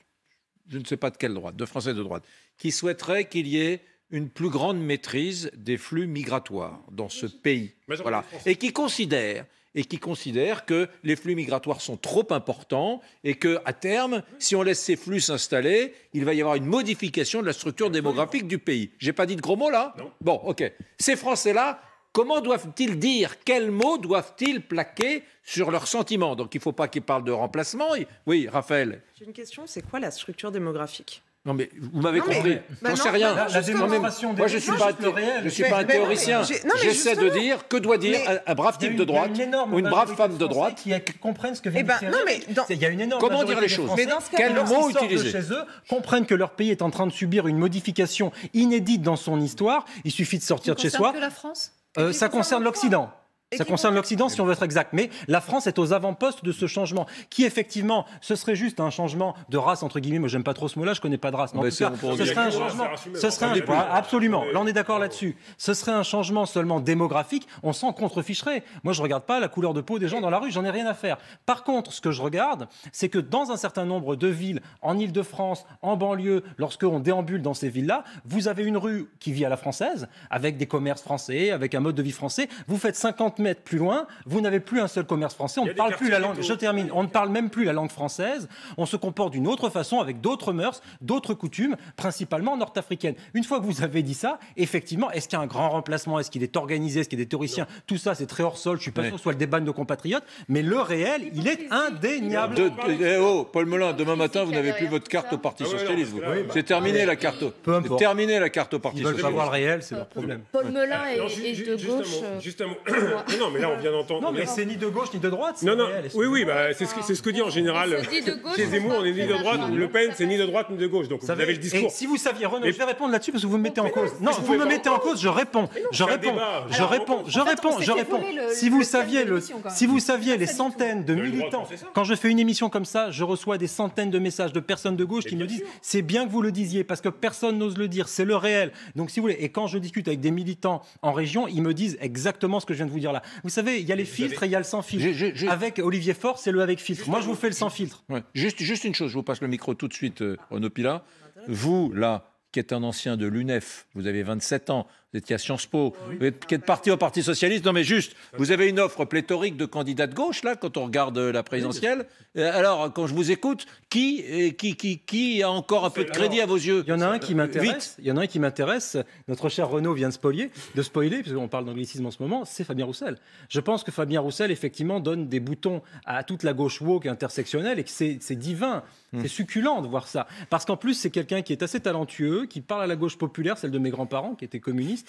Speaker 1: je ne sais pas de quelle droite, de Français de droite, qui souhaiteraient qu'il y ait une plus grande maîtrise des flux migratoires dans ce pays. Voilà. Et qui considèrent et qui considèrent que les flux migratoires sont trop importants et que à terme, si on laisse ces flux s'installer, il va y avoir une modification de la structure démographique du pays. J'ai pas dit de gros mots là non. Bon, OK. Ces Français-là Comment doivent-ils dire Quels mots doivent-ils plaquer sur leurs sentiments Donc il ne faut pas qu'ils parlent de remplacement. Oui, Raphaël. J'ai une question, c'est
Speaker 3: quoi la structure démographique
Speaker 1: non mais vous m'avez compris. je J'en sais rien. moi je ne je suis pas un théoricien. J'essaie de dire que doit dire un brave type de droite ou une brave femme de droite
Speaker 8: qui comprennent ce que vient eh ben,
Speaker 1: Il y a une énorme Comment dire les choses Quels
Speaker 8: mots mot utiliser chez eux comprennent que leur pays est en train de subir une modification inédite dans son histoire. Il suffit de sortir de chez soi. la France euh, ça concerne l'Occident ça concerne l'Occident si on veut être exact. Mais la France est aux avant-postes de ce changement, qui effectivement, ce serait juste un changement de race, entre guillemets. Moi, j'aime pas trop ce mot-là, je connais pas de race. en bah, tout cas, ce serait un changement. Ce serait absolument. Là, on est d'accord là-dessus. Ce serait un changement seulement démographique. On s'en contreficherait. Moi, je regarde pas la couleur de peau des gens dans la rue, j'en ai rien à faire. Par contre, ce que je regarde, c'est que dans un certain nombre de villes, en Ile-de-France, en banlieue, lorsqu'on déambule dans ces villes-là, vous avez une rue qui vit à la française, avec des commerces français, avec un mode de vie français. Vous faites 50 mètres plus loin, vous n'avez plus un seul commerce français, on ne parle plus la langue. Je termine, on ne parle même plus la langue française, on se comporte d'une autre façon, avec d'autres mœurs, d'autres coutumes, principalement nord-africaines. Une fois que vous avez dit ça, effectivement, est-ce qu'il y a un grand remplacement Est-ce qu'il est organisé Est-ce qu'il y a des théoriciens Tout ça, c'est très hors sol, je suis pas sûr que soit le débat
Speaker 1: de nos compatriotes, mais le réel, il est indéniable. De, eh oh, Paul Melun, demain matin, vous n'avez plus votre carte au Parti ah Socialiste, vous. c'est terminé, la carte. Terminé la carte au Parti Socialiste. Ils veulent savoir le réel, c'est leur problème.
Speaker 4: Paul Melun est, de gauche. Euh, Mais non, mais là, on vient d'entendre. Non, mais c'est ni de gauche ni de droite. Non, non. oui, oui, c'est bah, ce, que, ce que dit en général. Chez on est ni de droite. Le Pen, c'est ni de droite ni de gauche. Donc vous avez le discours. si vous
Speaker 8: saviez, Renaud, je vais
Speaker 4: répondre là-dessus parce que vous me mettez en cause. Non, vous me mettez en cause, je réponds. Je réponds. Je réponds. Je réponds. Je réponds. Si vous saviez le,
Speaker 8: si vous saviez les centaines de militants, quand je fais une émission comme ça, je reçois des centaines de messages de personnes de gauche qui me disent c'est bien que vous le disiez parce que personne n'ose le dire, c'est le réel. Donc si vous voulez, et quand je discute avec des militants en région, ils me disent exactement ce que je viens de vous dire vous savez, il y a les filtres et il y
Speaker 1: a le sans filtre. Avec Olivier Faure, c'est le avec filtre. Moi, je vous fais le sans filtre. Juste, une chose, je vous passe le micro tout de suite, Onopila. Euh, vous, là, qui êtes un ancien de l'UNEF, vous avez 27 ans, vous étiez à Sciences Po. Vous êtes, parti au Parti Socialiste. Non, mais juste, vous avez une offre pléthorique de candidats de gauche, là, quand on regarde euh, la présidentielle. Euh, alors, quand je vous écoute, qui, euh, qui, qui, qui a encore un peu de crédit à vos yeux Il y en a un qui m'intéresse.
Speaker 8: Il y en a un qui m'intéresse. Notre cher Renaud vient de spoiler, de spoiler, puisqu'on parle d'anglicisme en ce moment, c'est Fabien Roussel. Je pense que Fabien Roussel, effectivement, donne des boutons à toute la gauche woke intersectionnelle et que c'est divin. Hmm. C'est succulent de voir ça. Parce qu'en plus, c'est quelqu'un qui est assez talentueux, qui parle à la gauche populaire, celle de mes grands-parents, qui étaient communistes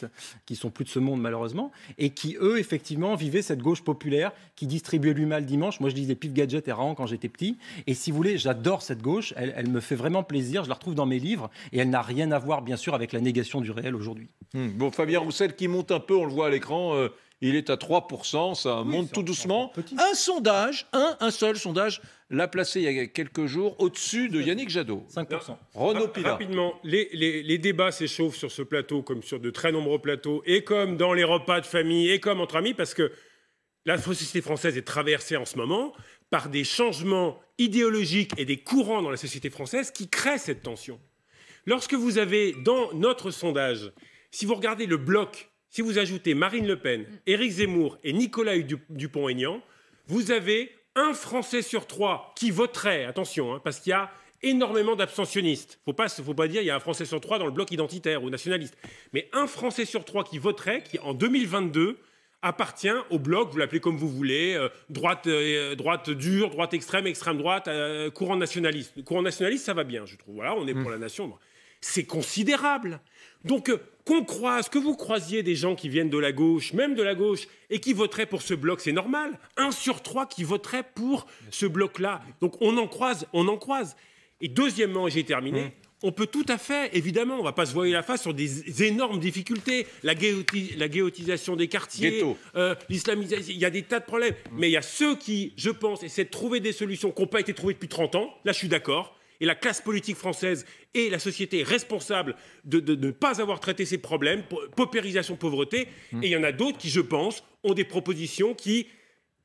Speaker 8: qui sont plus de ce monde malheureusement, et qui, eux, effectivement, vivaient cette gauche populaire qui distribuait lui le dimanche. Moi, je lisais Pif Gadget et Raon quand j'étais petit. Et si vous voulez, j'adore cette gauche, elle, me fait vraiment plaisir, je la retrouve dans mes livres, et elle n'a rien à voir, bien sûr, avec la négation du réel aujourd'hui.
Speaker 1: Hmm. Bon, Fabien Roussel qui monte un peu, on le voit à l'écran. Euh, il est à 3%, ça monte tout doucement. Un sondage, un, seul sondage, l'a placé il y a quelques jours au-dessus de
Speaker 4: Yannick Jadot. 5%. Renaud Rapidement, les débats s'échauffent sur ce plateau, comme sur de très nombreux plateaux, et comme dans les repas de famille, et comme entre amis, parce que la société française est traversée en ce moment par des changements idéologiques et des courants dans la société française qui créent cette tension. Lorsque vous avez, dans notre sondage, si vous regardez le bloc si vous ajoutez Marine Le Pen, mm. Éric Zemmour et Nicolas Dupont-Aignan, vous avez un Français sur trois qui voterait, attention, hein, parce qu'il y a énormément d'abstentionnistes. Faut pas, faut pas dire qu'il y a un Français sur trois dans le bloc identitaire ou nationaliste, mais un Français sur trois qui voterait, qui en 2022 appartient au bloc, vous l'appelez comme vous voulez, euh, droite, euh, droite dure, droite extrême, extrême droite, euh, courant nationaliste. Courant nationaliste, ça va bien, je trouve. Voilà, on est pour mm. la nation. C'est considérable. Donc euh, qu'on croise, que vous croisiez des gens qui viennent de la gauche, même de la gauche, et qui voteraient pour ce bloc, c'est normal. Un sur trois qui voterait pour ce bloc-là. Donc on en croise, on en croise. Et deuxièmement, et j'ai terminé, mmh. on peut tout à fait, évidemment, on va pas se voiler la face sur des énormes difficultés, la, guéotisation des quartiers, euh, l'islamisation, il y a des tas de problèmes. Mmh. Mais il y a ceux qui, je pense, essaient de trouver des solutions qui n'ont pas été trouvées depuis 30 ans, là je suis d'accord, et la classe politique française et la société responsable de, ne pas avoir traité ces problèmes, paupérisation, pauvreté. Mmh. Et il y en a d'autres qui, je pense, ont des propositions qui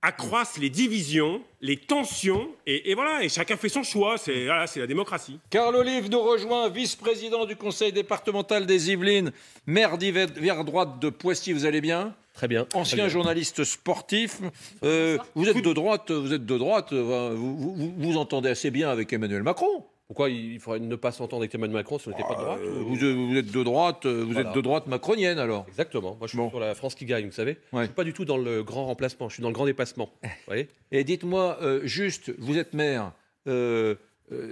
Speaker 4: accroissent les divisions, les tensions, et, voilà, et chacun fait son choix, c'est voilà, la démocratie. Carl
Speaker 1: Olive nous rejoint, vice-président du conseil départemental des Yvelines, maire d'hiver droite de Poissy, vous allez bien Très bien. Ancien journaliste sportif, euh, vous êtes de droite, vous êtes de droite, euh, vous, vous entendez assez bien avec Emmanuel Macron pourquoi il faudrait ne pas s'entendre avec Emmanuel Macron si on n'était pas de droite ah, euh, vous, êtes de droite, euh, vous êtes de droite
Speaker 10: macronienne alors Exactement. Moi je suis sur la France qui gagne, vous savez. Je ne suis pas du tout dans le grand remplacement, je suis dans le grand dépassement.
Speaker 1: voyez Et dites-moi, euh, juste, vous êtes maire.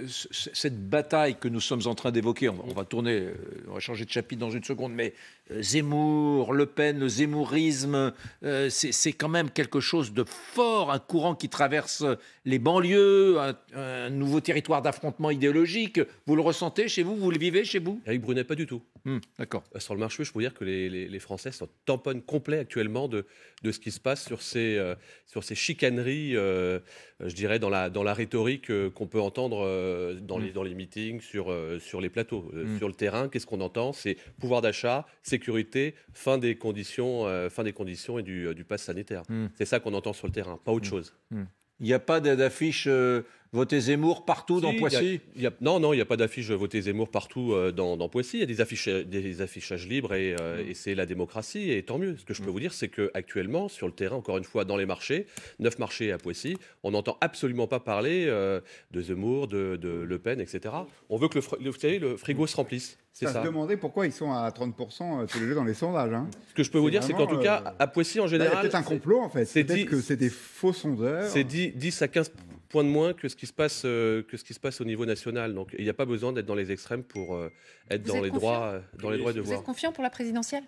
Speaker 1: cette bataille que nous sommes en train d'évoquer, on va tourner, on va changer de chapitre dans une seconde, mais euh, Zemmour, Le Pen, le zémourisme, euh, c'est quand même quelque chose de fort, un courant qui traverse les banlieues, un, nouveau territoire d'affrontement idéologique. Vous le ressentez chez vous Vous le vivez chez vous Eric Brunet, pas du tout. Hmm, d'accord. Euh, sur le marché, je pourrais
Speaker 10: dire que les, Français sont tamponnent complet actuellement de, de ce qui se passe sur ces, sur ces chicaneries, je dirais, dans la, dans la rhétorique qu'on peut entendre dans, hmm. les, dans les meetings, sur, sur les plateaux. Hmm. Sur le terrain, qu'est-ce qu'on entend C'est pouvoir d'achat, c'est sécurité, fin des conditions, euh, fin des conditions et du, euh, pass sanitaire. Hmm. C'est ça qu'on entend sur le terrain, pas autre hmm. chose. Hmm. Il n'y a pas d'affiche euh, Votez Zemmour partout dans Poissy Non, non, il n'y a pas d'affiche Votez Zemmour partout euh, dans, Poissy. Il y a des, affiches, des affichages libres et, euh, mm. c'est la démocratie et tant mieux. Ce que je peux mm. vous dire, c'est qu'actuellement, sur le terrain, encore une fois, dans les marchés, neuf marchés à Poissy, on n'entend absolument pas parler euh, de Zemmour, de, Le Pen, etc. On veut que le, le, frigo se remplisse. Ça, ça, se
Speaker 6: demander pourquoi ils sont à 30% dans les sondages. Hein. Ce que je peux vous dire, c'est qu'en tout cas,
Speaker 10: à Poissy en bah, général. C'est un
Speaker 6: complot en fait. C'est que c'est des faux sondeurs. C'est
Speaker 10: dit 10 à 15 point de moins que ce qui se passe, euh, que ce qui se passe au niveau national. Donc il n'y a pas besoin d'être dans les extrêmes pour euh, être euh, dans les, droits, dans les droits de Vous êtes
Speaker 2: confiant pour la présidentielle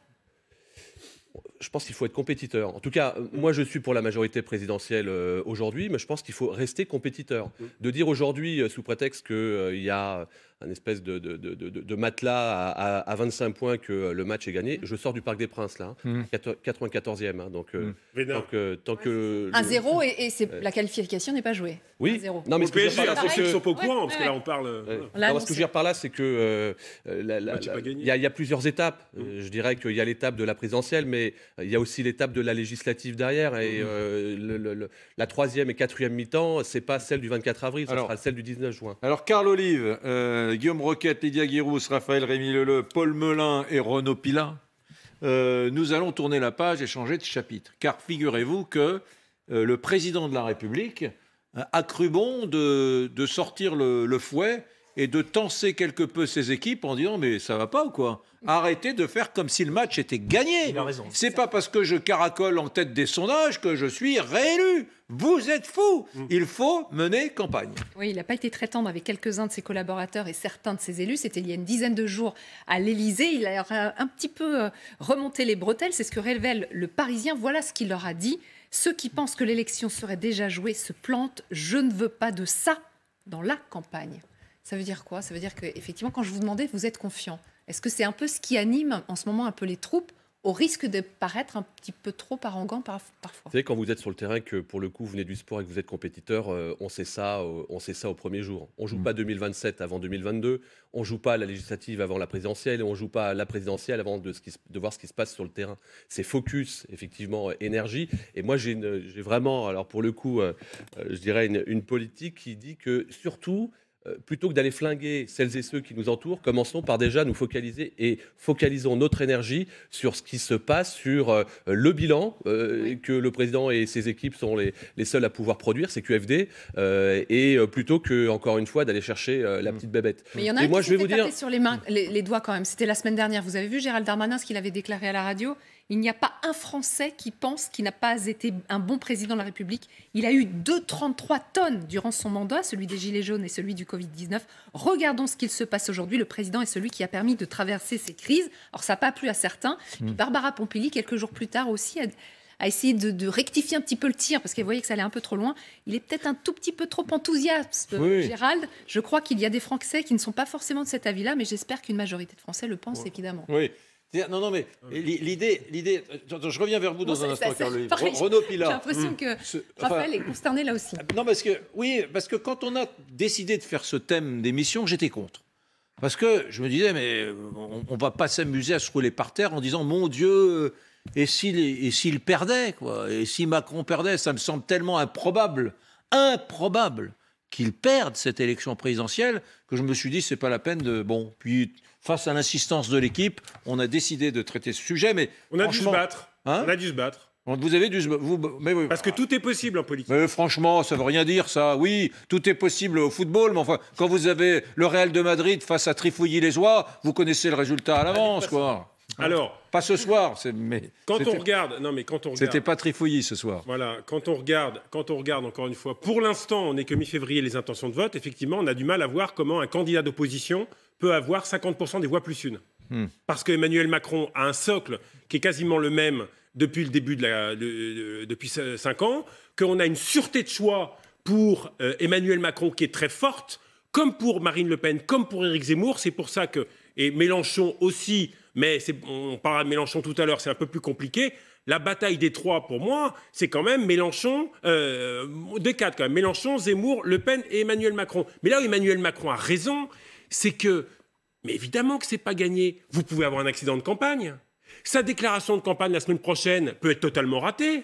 Speaker 10: je pense qu'il faut être compétiteur. En tout cas, moi, je suis pour la majorité présidentielle euh, aujourd'hui, mais je pense qu'il faut rester compétiteur. Mm. De dire aujourd'hui, euh, sous prétexte qu'il euh, y a un espèce de, de, matelas à, 25 points que le match est gagné, mm. je sors du Parc des Princes, là, 94e. Hein. Mm. hein, donc, tant que. un
Speaker 2: zéro, et, la qualification n'est pas jouée.
Speaker 10: Oui, un zéro. non, mais c'est PSG, ils sont pas au parce que là, on parle. Alors, ce que je veux dire par là, c'est que. Il y, a plusieurs étapes. Je dirais qu'il y a l'étape de la présidentielle, mais euh, il y a aussi l'étape de la législative derrière. Et mmh euh, la troisième et quatrième mi-temps, c'est pas celle du 24 avril, ça sera celle du 19 juin.
Speaker 1: Alors, Carl Olive, euh, Guillaume Roquette, Lydia Guirous, Raphaël Rémy Leleu, Paul Melun et Renaud Pila, nous allons tourner la page et changer de chapitre. Car figurez-vous que le président de la République a cru bon de, de sortir le fouet et de tenser quelque peu ses équipes en disant mais ça va pas ou quoi Arrêtez de faire comme si le match était gagné. C'est pas parce que je caracole en tête des sondages que je suis réélu. Vous êtes fous. Mm. Il faut mener campagne.
Speaker 2: Oui, il n'a pas été très tendre avec quelques-uns de ses collaborateurs et certains de ses élus. C'était il y a une dizaine de jours à l'Élysée. Il a un petit peu euh, remonté les bretelles. C'est ce que révèle le Parisien. Voilà ce qu'il leur a dit. Ceux qui pensent que l'élection serait déjà jouée se plantent. Je ne veux pas de ça dans la campagne. Ça veut dire quoi Ça veut dire qu'effectivement, quand je vous demandais, vous êtes confiant. Est-ce que c'est un peu ce qui anime en ce moment un peu les troupes au risque de paraître un petit peu trop arrogant parfois.
Speaker 10: Vous savez, quand vous êtes sur le terrain, que pour le coup, vous venez du sport et que vous êtes compétiteur, euh, on, sait ça, euh, on sait ça au premier jour. On ne mmh. joue pas 2027 avant 2022, on ne joue pas la législative avant la présidentielle, et on ne joue pas la présidentielle avant de, de voir ce qui se passe sur le terrain. C'est focus, effectivement, euh, énergie. Et moi, j'ai vraiment, alors pour le coup, je dirais une, une politique qui dit que surtout, euh, plutôt que d'aller flinguer celles et ceux qui nous entourent, commençons par déjà nous focaliser et focalisons notre énergie sur ce qui se passe, sur euh, le bilan euh, que le président et ses équipes sont les, seuls à pouvoir produire, c'est QFD, et plutôt que, encore une fois, d'aller chercher la mm. petite bébête. Mais il y en a qui je vais vous dire... sur
Speaker 2: les, mains, les doigts quand même. C'était la semaine dernière. Vous avez vu Gérald Darmanin, ce qu'il avait déclaré à la radio il n'y a pas un Français qui pense qu'il n'a pas été un bon président de la République. Il a eu 2,33 tonnes durant son mandat, celui des Gilets jaunes et celui du Covid-19. Regardons ce qu'il se passe aujourd'hui. Le président est celui qui a permis de traverser ces crises. Alors, ça n'a pas plu à certains. Hmm. Barbara Pompili, quelques jours plus tard aussi, a, essayé de, rectifier un petit peu le tir parce qu'elle voyait que ça allait un peu trop loin. Il est peut-être un tout petit peu trop enthousiaste, Gérald. Je crois qu'il y a des Français qui ne sont pas forcément de cet avis-là, mais j'espère qu'une majorité de Français le pense, évidemment.
Speaker 1: Oui. Non, non, mais ah, l'idée, l'idée. Euh, je reviens vers vous dans un instant, car Renaud J'ai l'impression que Raphaël est
Speaker 2: consterné là aussi.
Speaker 1: Non, parce que oui, parce que quand on a décidé de faire ce thème d'émission, j'étais contre. Parce que je me disais, mais on, ne va pas s'amuser à se rouler par terre en disant, mon Dieu, et s'il perdait, quoi, et si Macron perdait, ça me semble tellement improbable, improbable qu'il perde cette élection présidentielle que je me suis dit, c'est pas la peine de. Bon, puis face à l'insistance de l'équipe, on a décidé de traiter ce sujet. Mais on a dû se battre. Hein on a dû se battre. Vous avez dû. Parce que tout est possible en politique. franchement, ça ne veut rien dire, ça. Oui, tout est possible au football, mais enfin, quand vous avez le Real de Madrid face à Trifouilly-les-Oies, vous connaissez le résultat à l'avance, quoi. Hein Alors. Pas ce soir, mais. Quand on
Speaker 4: regarde. Non, mais quand on regarde. C'était pas
Speaker 1: Trifouilly ce soir.
Speaker 4: Voilà. Quand on regarde, quand on regarde encore une fois, pour l'instant, on n'est que mi-février, les intentions de vote, effectivement, on a du mal à voir comment un candidat d'opposition peut avoir 50% des voix plus une. Hmm. Parce que Emmanuel Macron a un socle qui est quasiment le même depuis le début de la, depuis 5 ans, qu'on a une sûreté de choix pour euh, Emmanuel Macron qui est très forte, comme pour Marine Le Pen, comme pour Éric Zemmour. C'est pour ça que, et Mélenchon aussi, mais on parlera de Mélenchon tout à l'heure, c'est un peu plus compliqué. La bataille des trois, pour moi, c'est quand même Mélenchon, euh, des quatre quand même, Mélenchon, Zemmour, Le Pen et Emmanuel Macron. Mais là Emmanuel Macron a raison, c'est que, mais évidemment que ce n'est pas gagné. Vous pouvez avoir un accident de campagne. Sa déclaration de campagne la semaine prochaine peut être totalement ratée.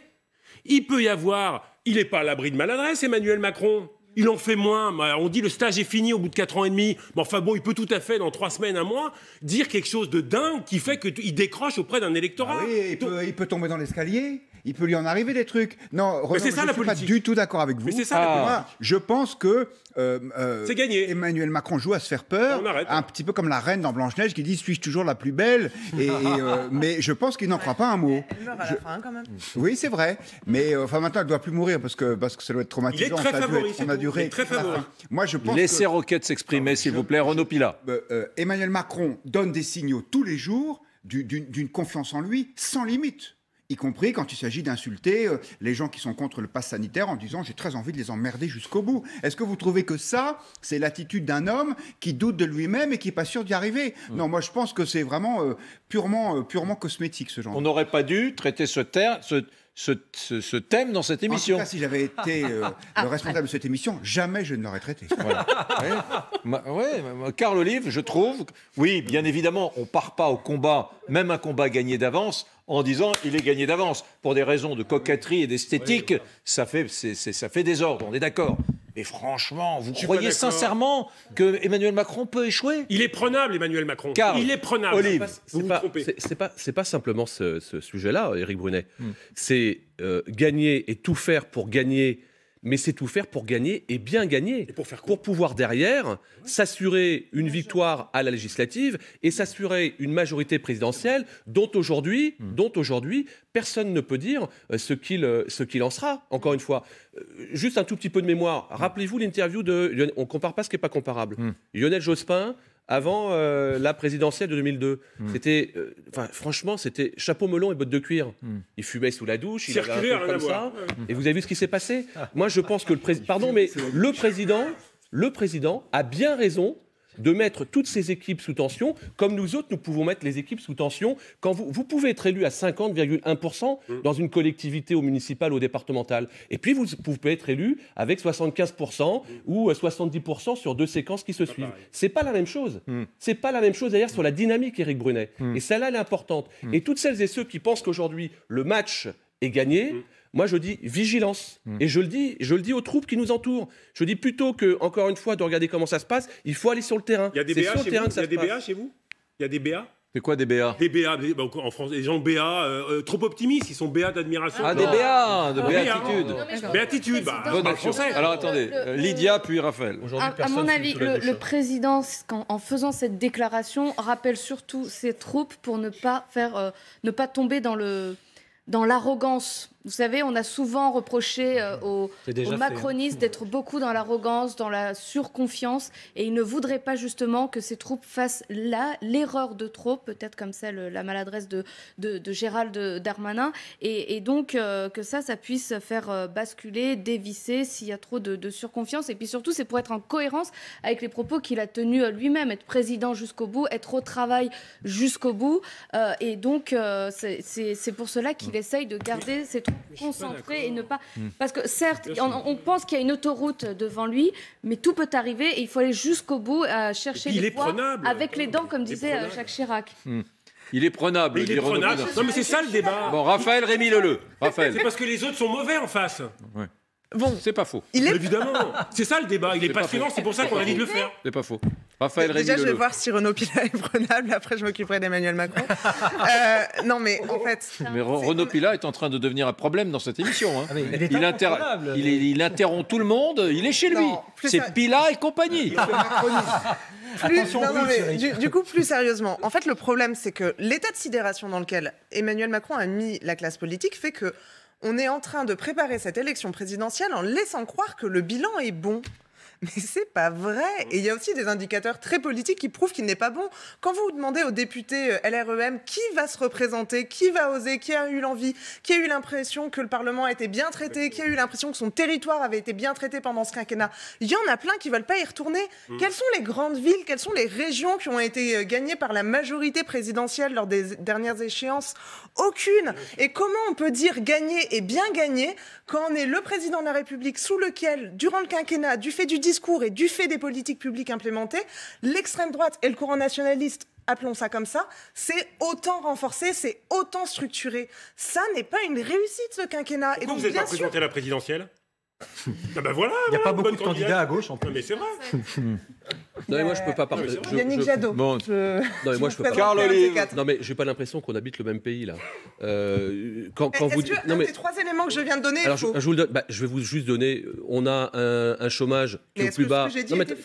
Speaker 4: Il peut y avoir, il n'est pas à l'abri de maladresse, Emmanuel Macron. Il en fait moins. Bah, on dit le stage est fini au bout de 4 ans et demi. Mais enfin bon, il peut tout à fait, dans 3 semaines, à mois, dire quelque chose de dingue qui fait qu'il décroche auprès
Speaker 6: d'un ah électorat. oui, il peut tomber dans l'escalier il peut lui en arriver des trucs. Non, je ne suis pas du tout d'accord avec vous. Mais ça, ah. je pense que euh, euh, Emmanuel Macron joue à se faire peur, ah, un hein. petit peu comme la reine dans Blanche-Neige qui dit suis-je toujours la plus belle euh, Mais je pense qu'il n'en croit pas un mot. meurt à la fin quand même. Oui, c'est vrai. Mais enfin maintenant, elle ne doit plus mourir parce que, parce que ça doit être traumatisant. Il est très ça a duré. Très Moi, je pense Laissez
Speaker 1: Roquette s'exprimer, s'il vous
Speaker 6: plaît, Renaud Pila. Emmanuel Macron donne des signaux tous les jours d'une confiance en lui sans limite y compris quand il s'agit d'insulter euh, les gens qui sont contre le pass sanitaire en disant j'ai très envie de les emmerder jusqu'au bout. Est-ce que vous trouvez que ça, c'est l'attitude d'un homme qui doute de lui-même et qui n'est pas sûr d'y arriver mm. Non, moi je pense que c'est vraiment euh, purement, euh, purement cosmétique ce genre. On
Speaker 1: n'aurait pas dû traiter ce, terme ce, thème dans cette émission. En tout cas, si j'avais été euh, le responsable
Speaker 6: de cette émission, jamais je ne l'aurais traité. Voilà.
Speaker 1: ouais. Ouais. je trouve, oui, bien évidemment, on part pas au combat, même un combat gagné d'avance, en disant il est gagné d'avance. Pour des raisons de coquetterie et d'esthétique, ça, fait, ça fait désordre, on est d'accord. Mais
Speaker 4: franchement, vous croyez sincèrement que Emmanuel Macron peut échouer Il est prenable, Emmanuel Macron. Car il est prenable. Olive,
Speaker 1: vous vous trompez. C'est pas, pas,
Speaker 10: simplement ce, sujet-là, Éric Brunet. Hmm. C'est euh, gagner et tout faire pour gagner mais c'est tout faire pour gagner et bien gagner. pour, pouvoir derrière s'assurer une victoire à la législative et s'assurer une majorité présidentielle dont aujourd'hui, hmm. dont aujourd'hui, personne ne peut dire euh, ce qu'il euh, ce qu'il en sera. Encore une fois, euh, juste un tout petit peu de mémoire. Hmm. Rappelez-vous l'interview de on compare pas ce qui est pas comparable. Hmm. Lionel Jospin avant euh, la présidentielle de 2002. Hmm. C'était, euh, franchement, c'était chapeau melon et bottes de cuir. Hmm. Il fumait sous la douche, il avait comme ça. Et vous avez vu ce qui s'est passé Moi, je pense que le président, pardon, mais le président, le président a bien raison de mettre toutes ces équipes sous tension, comme nous autres, nous pouvons mettre les équipes sous tension. Quand vous, vous pouvez être élu à 50,1% mmh. dans une collectivité au municipal, au départemental, et puis vous, pouvez être élu avec 75% mmh. ou 70% euh, sur deux séquences qui se suivent. C'est pas la même chose. Mmh. C'est pas la même chose d'ailleurs sur la dynamique, Éric Brunet. Et celle-là, elle est importante. Et toutes celles et ceux qui pensent qu'aujourd'hui le match est gagné. Moi, je dis vigilance. Hmm. Et je le dis, je le dis aux troupes qui nous entourent. Je dis plutôt que, encore une fois, de regarder comment ça se passe, il faut aller sur
Speaker 4: le terrain. Il y a des BA chez vous Il y a des BA c'est quoi des BA Des BA, en France, les gens BA, euh, euh, trop optimistes, ils sont BA d'admiration. Ah, des BA, de ah, béatitude. béatitude, bah, bonne action. Français. Alors attendez, Lydia puis Raphaël. À, mon avis, le,
Speaker 7: président, en, faisant cette déclaration, rappelle surtout ses troupes pour ne pas, faire, euh, ne pas tomber dans le dans l'arrogance vous savez, on a souvent reproché euh, mmh, mmh.
Speaker 9: aux, hein. macronistes
Speaker 7: d'être beaucoup dans l'arrogance, dans la surconfiance, et ils ne voudraient pas justement que ces troupes fassent là l'erreur de trop, peut-être comme celle, la maladresse de, de, Gérald Darmanin, et, donc euh, que ça, ça puisse faire euh, basculer, dévisser s'il y a trop de, de, surconfiance, et puis surtout, c'est pour être en cohérence avec les propos qu'il a tenus lui-même, être président jusqu'au bout, être au travail jusqu'au bout, et donc c'est pour cela qu'il mmh. essaye de garder ces troupes concentrer et ne pas. Hmm. Parce que certes, on, pense qu'il y a une autoroute devant lui, mais tout peut arriver et il faut aller jusqu'au bout à euh, chercher les voies avec les dents, comme disait euh, Jacques Chirac.
Speaker 1: Hmm. Il est prenable. il est prenable. Non, mais c'est ça
Speaker 4: le débat. Bon,
Speaker 1: Raphaël Rémy Leleu. Raphaël. C'est
Speaker 4: parce que les autres sont mauvais en face. Bon, c'est pas faux. Il est... Évidemment, c'est ça le débat. Il est,
Speaker 1: pas passionnant, c'est pour ça qu'on a envie de le faire. C'est pas faux. Bah, déjà, je vais voir
Speaker 3: si Renaud Pilat est prenable. Après, je m'occuperai d'Emmanuel Macron. Euh, non, mais en fait.
Speaker 1: Mais Renaud Pilat est en train de devenir un problème dans cette émission. Hein. Ah, il, est il, interrompt tout le monde. Il est chez lui. C'est Pila Pilat et compagnie.
Speaker 2: Plus, du, du,
Speaker 3: coup, plus sérieusement, en fait, le problème, c'est que l'état de sidération dans lequel Emmanuel Macron a mis la classe politique fait que on est en train de préparer cette élection présidentielle en laissant croire que le bilan est bon mais c'est pas vrai. Mm. Et il y a aussi des indicateurs très politiques qui prouvent qu'il n'est pas bon. Quand vous demandez aux députés euh, LREM qui va se représenter, qui va oser, qui a eu l'envie, qui a eu l'impression que le Parlement a été bien traité, qui a eu l'impression que son territoire avait été bien traité pendant ce quinquennat, il y en a plein qui veulent pas y retourner. Mm. Quelles sont les grandes villes, quelles sont les régions qui ont été euh, gagnées par la majorité présidentielle lors des dernières échéances Aucune. Et comment on peut dire gagner et bien gagner quand on est le président de la République sous lequel, durant le quinquennat, du fait du discours et du fait des politiques publiques implémentées, l'extrême droite et le courant nationaliste appelons ça comme ça, c'est autant renforcé, c'est autant structuré. Ça n'est pas une réussite, ce quinquennat. et donc, vous n'êtes pas présenté
Speaker 4: à la présidentielle ah ben voilà, Il n'y a pas beaucoup de candidats à gauche en plus. mais c'est vrai. non, mais moi je peux pas
Speaker 10: parler. Yannick Jadot. Bon, Non, mais moi je peux pas. parler. Non, mais j'ai pas l'impression qu'on habite le même pays là. Euh, quand, vous dites. Non, mais... Les trois
Speaker 3: éléments que je viens de donner. Alors, je, vous
Speaker 10: donne, bah, je vais vous juste donner. On a un, chômage qui est au plus bas.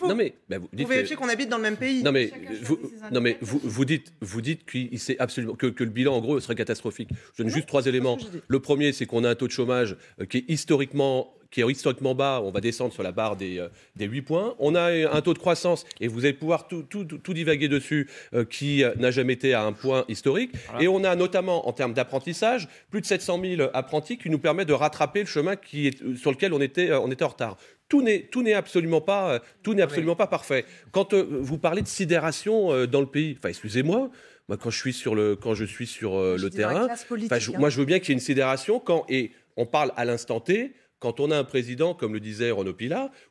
Speaker 10: non, mais, bah, vous dites. qu'on
Speaker 3: habite dans le même pays. Non, mais,
Speaker 10: vous, non, mais vous, vous dites, vous dites qu'il c'est absolument que, que, le bilan en gros serait catastrophique. Je donne juste trois éléments. Le premier, c'est qu'on a un taux de chômage euh, qui est historiquement qui est historiquement bas, on va descendre sur la barre des, euh, des 8 points. On a un taux de croissance, et vous allez pouvoir tout, tout, divaguer dessus, euh, qui euh, n'a jamais été à un point historique. Et on a notamment, en termes d'apprentissage, plus de 700 000 apprentis qui nous permettent de rattraper le chemin qui est, sur lequel on était, on était en retard tout n'est tout n'est absolument pas tout n'est absolument pas parfait. Quand vous parlez de sidération dans le pays, enfin excusez-moi, moi quand je suis sur le quand je suis sur le terrain, hein. moi je veux bien qu'il y ait une sidération quand et on parle à l'instant T quand on a un président, comme le disait Renaud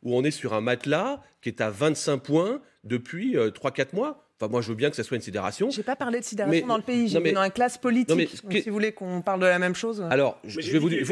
Speaker 10: où on est sur un matelas qui est à 25 points depuis 3-4 euh, mois, Enfin, moi, je veux bien que ça soit une sidération. J'ai pas parlé de sidération dans le pays, j'ai dans la
Speaker 3: classe politique. si vous voulez qu'on parle de la même chose. Alors, je, vais vous dire.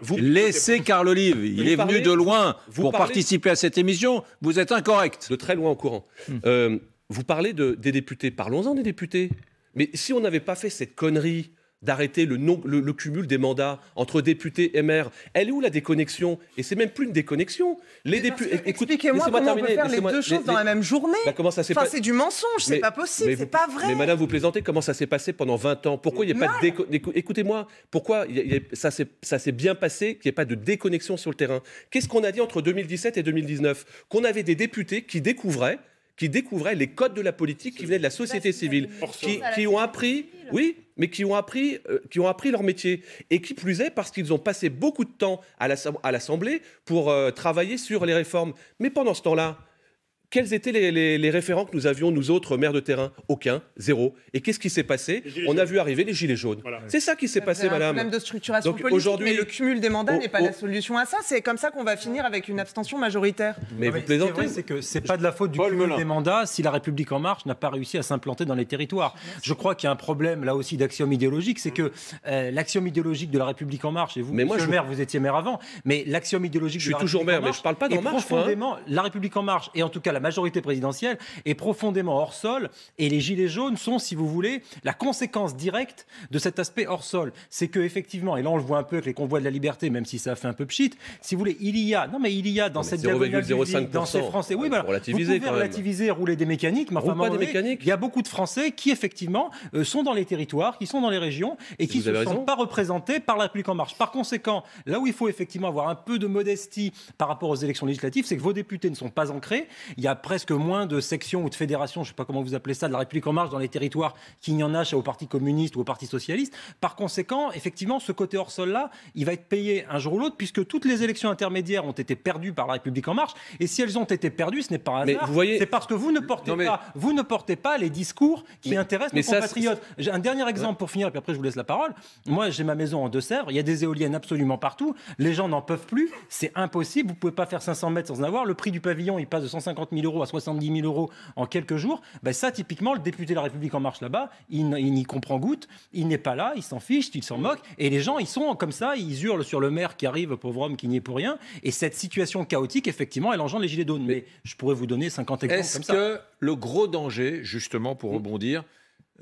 Speaker 3: Vous, laissez
Speaker 1: Carl Olive, il est venu de loin pour participer à cette émission, vous êtes incorrect. De très loin au courant. Hmm.
Speaker 10: Euh, vous parlez des députés, parlons-en des députés. Mais si on n'avait pas fait cette connerie d'arrêter le, cumul des mandats entre députés et maires. Elle est où la déconnexion Et c'est même plus une déconnexion. Les députés. Eh, expliquez-moi comment terminer. on les deux choses dans la même journée. Bah, comment ça s'est passé c'est du mensonge, c'est pas possible, c'est pas vrai. Mais madame, vous plaisantez. Comment ça s'est passé pendant 20 ans Pourquoi il n'y a pas de déco... Écoutez-moi. Pourquoi ça s'est bien passé qu'il n'y ait pas de déconnexion sur le terrain Qu'est-ce qu'on a dit entre 2017 et 2019 Qu'on avait des députés qui découvraient qui découvraient les codes de la politique qui venaient de la société civile, qui, ont appris, oui, mais qui ont appris, euh, qui ont appris leur métier et qui plus est parce qu'ils ont passé beaucoup de temps à l'Assemblée pour euh, travailler sur les réformes. Mais pendant ce temps-là, quels étaient les, référents que nous avions, nous autres maires de terrain Aucun, zéro. Et qu'est-ce qui s'est passé On a vu arriver les gilets jaunes. C'est ça qui s'est passé, un madame. problème
Speaker 3: de structuration politique, mais le cumul des mandats n'est pas la solution à ça. C'est comme ça qu'on va finir avec une abstention majoritaire. Mais, mais vous plaisantez C'est
Speaker 8: que c'est pas de la faute du cumul des mandats si La République En Marche n'a pas réussi à s'implanter dans les territoires. Je crois qu'il y a un problème, là aussi, d'axiome idéologique. C'est que euh, l'axiome idéologique de La République En Marche, et vous, mais moi, je... maire, vous étiez maire avant, mais l'axiome idéologique je suis toujours maire, mais je parle pas de Marche. Hein. La République En Marche, et en tout cas la majorité présidentielle est profondément hors sol et les gilets jaunes sont, si vous voulez, la conséquence directe de cet aspect hors sol. C'est que effectivement, et là on le voit un peu avec les convois de la liberté, même si ça fait un peu pchit, si vous voulez, il y a, non mais il y a dans cette diagonale dans ces Français, oui, euh, relativiser, relativiser, rouler des mécaniques, il y a beaucoup de Français qui effectivement euh, sont dans les territoires, qui sont dans les régions et qui ne sont pas représentés par la République en marche. Par conséquent, là où il faut effectivement avoir un peu de modestie par rapport aux élections législatives, c'est que vos députés ne sont pas ancrés. Il y a presque moins de sections ou de fédérations, je ne sais pas comment vous appelez ça, de la République en marche dans les territoires qu'il n'y en a chez au Parti communiste ou au Parti socialiste. Par conséquent, effectivement, ce côté hors sol-là, il va être payé un jour ou l'autre, puisque toutes les élections intermédiaires ont été perdues par la République en marche. Et si elles ont été perdues, ce n'est pas un hasard. Vous voyez... C'est parce que vous ne portez pas, vous ne portez pas les discours qui intéressent mais nos compatriotes. J'ai un dernier exemple pour finir, et puis après je vous laisse la parole. Moi, j'ai ma maison en Deux-Sèvres. Il y a des éoliennes absolument partout. Les gens n'en peuvent plus. C'est impossible. Vous pouvez pas faire 500 mètres sans en avoir. Le prix du pavillon, il passe de 150 000 à 70 000 euros en quelques jours, ben ça, typiquement, le député de la République En Marche là-bas, il, n'y comprend goutte, il n'est pas là, il s'en fiche, il s'en moque, et les gens, ils sont comme ça, ils hurlent sur le maire qui arrive, pauvre homme qui n'y est pour rien, et cette situation chaotique, effectivement, elle engendre les gilets jaunes. Mais, je pourrais vous donner 50 exemples Est-ce que
Speaker 1: le gros danger, justement, pour rebondir,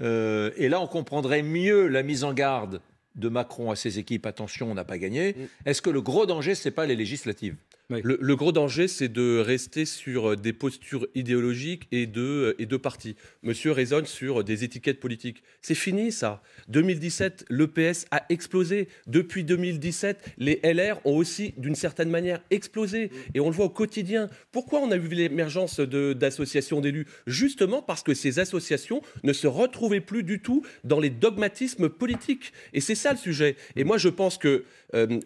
Speaker 1: euh, et là, on comprendrait mieux la mise en garde de Macron à ses équipes, attention, on n'a pas gagné. Est-ce que le gros danger, ce n'est pas les législatives
Speaker 10: le, gros danger, c'est de rester sur euh, des postures idéologiques et de, euh, et partis. Monsieur raisonne sur euh, des étiquettes politiques. C'est fini, ça. 2017, l'EPS a explosé. Depuis 2017, les LR ont aussi, d'une certaine manière, explosé. Et on le voit au quotidien. Pourquoi on a vu l'émergence d'associations d'élus Justement parce que ces associations ne se retrouvaient plus du tout dans les dogmatismes politiques. Et c'est ça le sujet. Et moi, je pense que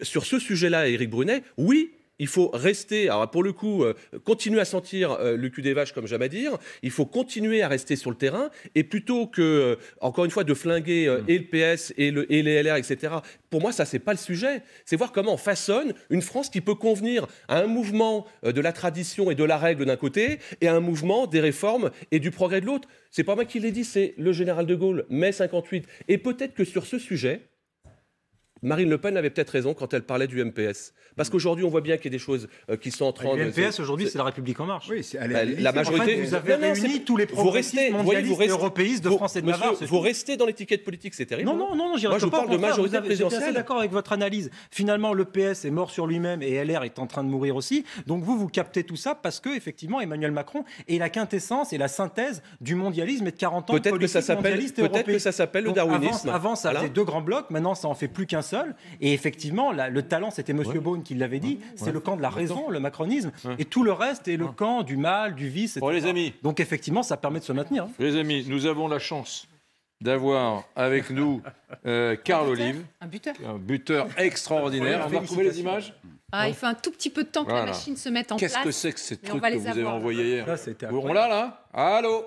Speaker 10: sur ce sujet-là, Éric Brunet, oui, il faut rester, alors pour le coup, euh, continuer à sentir euh, le cul des vaches, comme j'aime à dire. Il faut continuer à rester sur le terrain. Et plutôt que, euh, encore une fois, de flinguer mm. et le PS et, les LR, etc., pour moi, ça, c'est pas le sujet. C'est voir comment on façonne une France qui peut convenir à un mouvement de la tradition et de la règle d'un côté et à un mouvement des réformes et du progrès de l'autre. C'est pas moi qui l'ai dit, c'est le général de Gaulle, mai 58. Et peut-être que sur ce sujet, Marine Le Pen avait peut-être raison quand elle parlait du MPS. Parce mm. qu'aujourd'hui, on voit bien qu'il y a des choses euh, qui sont en train ah, de. Le MPS, aujourd'hui, c'est la République En Marche. Oui, c'est la bah, majorité. vous avez réuni tous les progressistes vous restez, mondialistes vous européistes de France et de monsieur, Vous restez dans l'étiquette politique, c'est terrible. Non, non, non, non Moi, je parle de majorité présidentielle. Je suis d'accord
Speaker 8: avec votre analyse. Finalement, le PS est mort sur lui-même et LR est en train de mourir aussi. Donc vous, vous captez tout ça parce que, effectivement, Emmanuel Macron est la quintessence et la synthèse du mondialisme et de 40 ans peut-être que ça Peut-être que ça s'appelle le darwinisme. Avant, ça faisait deux grands blocs. Maintenant, ça en fait plus qu'un seul. Et effectivement, le talent, c'était Monsieur ouais. qui l'avait dit, c'est le camp de la raison, le macronisme. Et tout le reste est le camp du mal, du vice. Etc. les amis. Donc effectivement, ça
Speaker 1: permet de se maintenir. Hein. Les amis, nous avons la chance d'avoir avec nous Carl euh, Olive, un buteur, un buteur extraordinaire. On va trouver les images.
Speaker 2: Ah, il faut un tout petit peu de temps que la machine se mette en place. Qu'est-ce que c'est que ces trucs que vous avez
Speaker 1: envoyés hier On l'a là Allô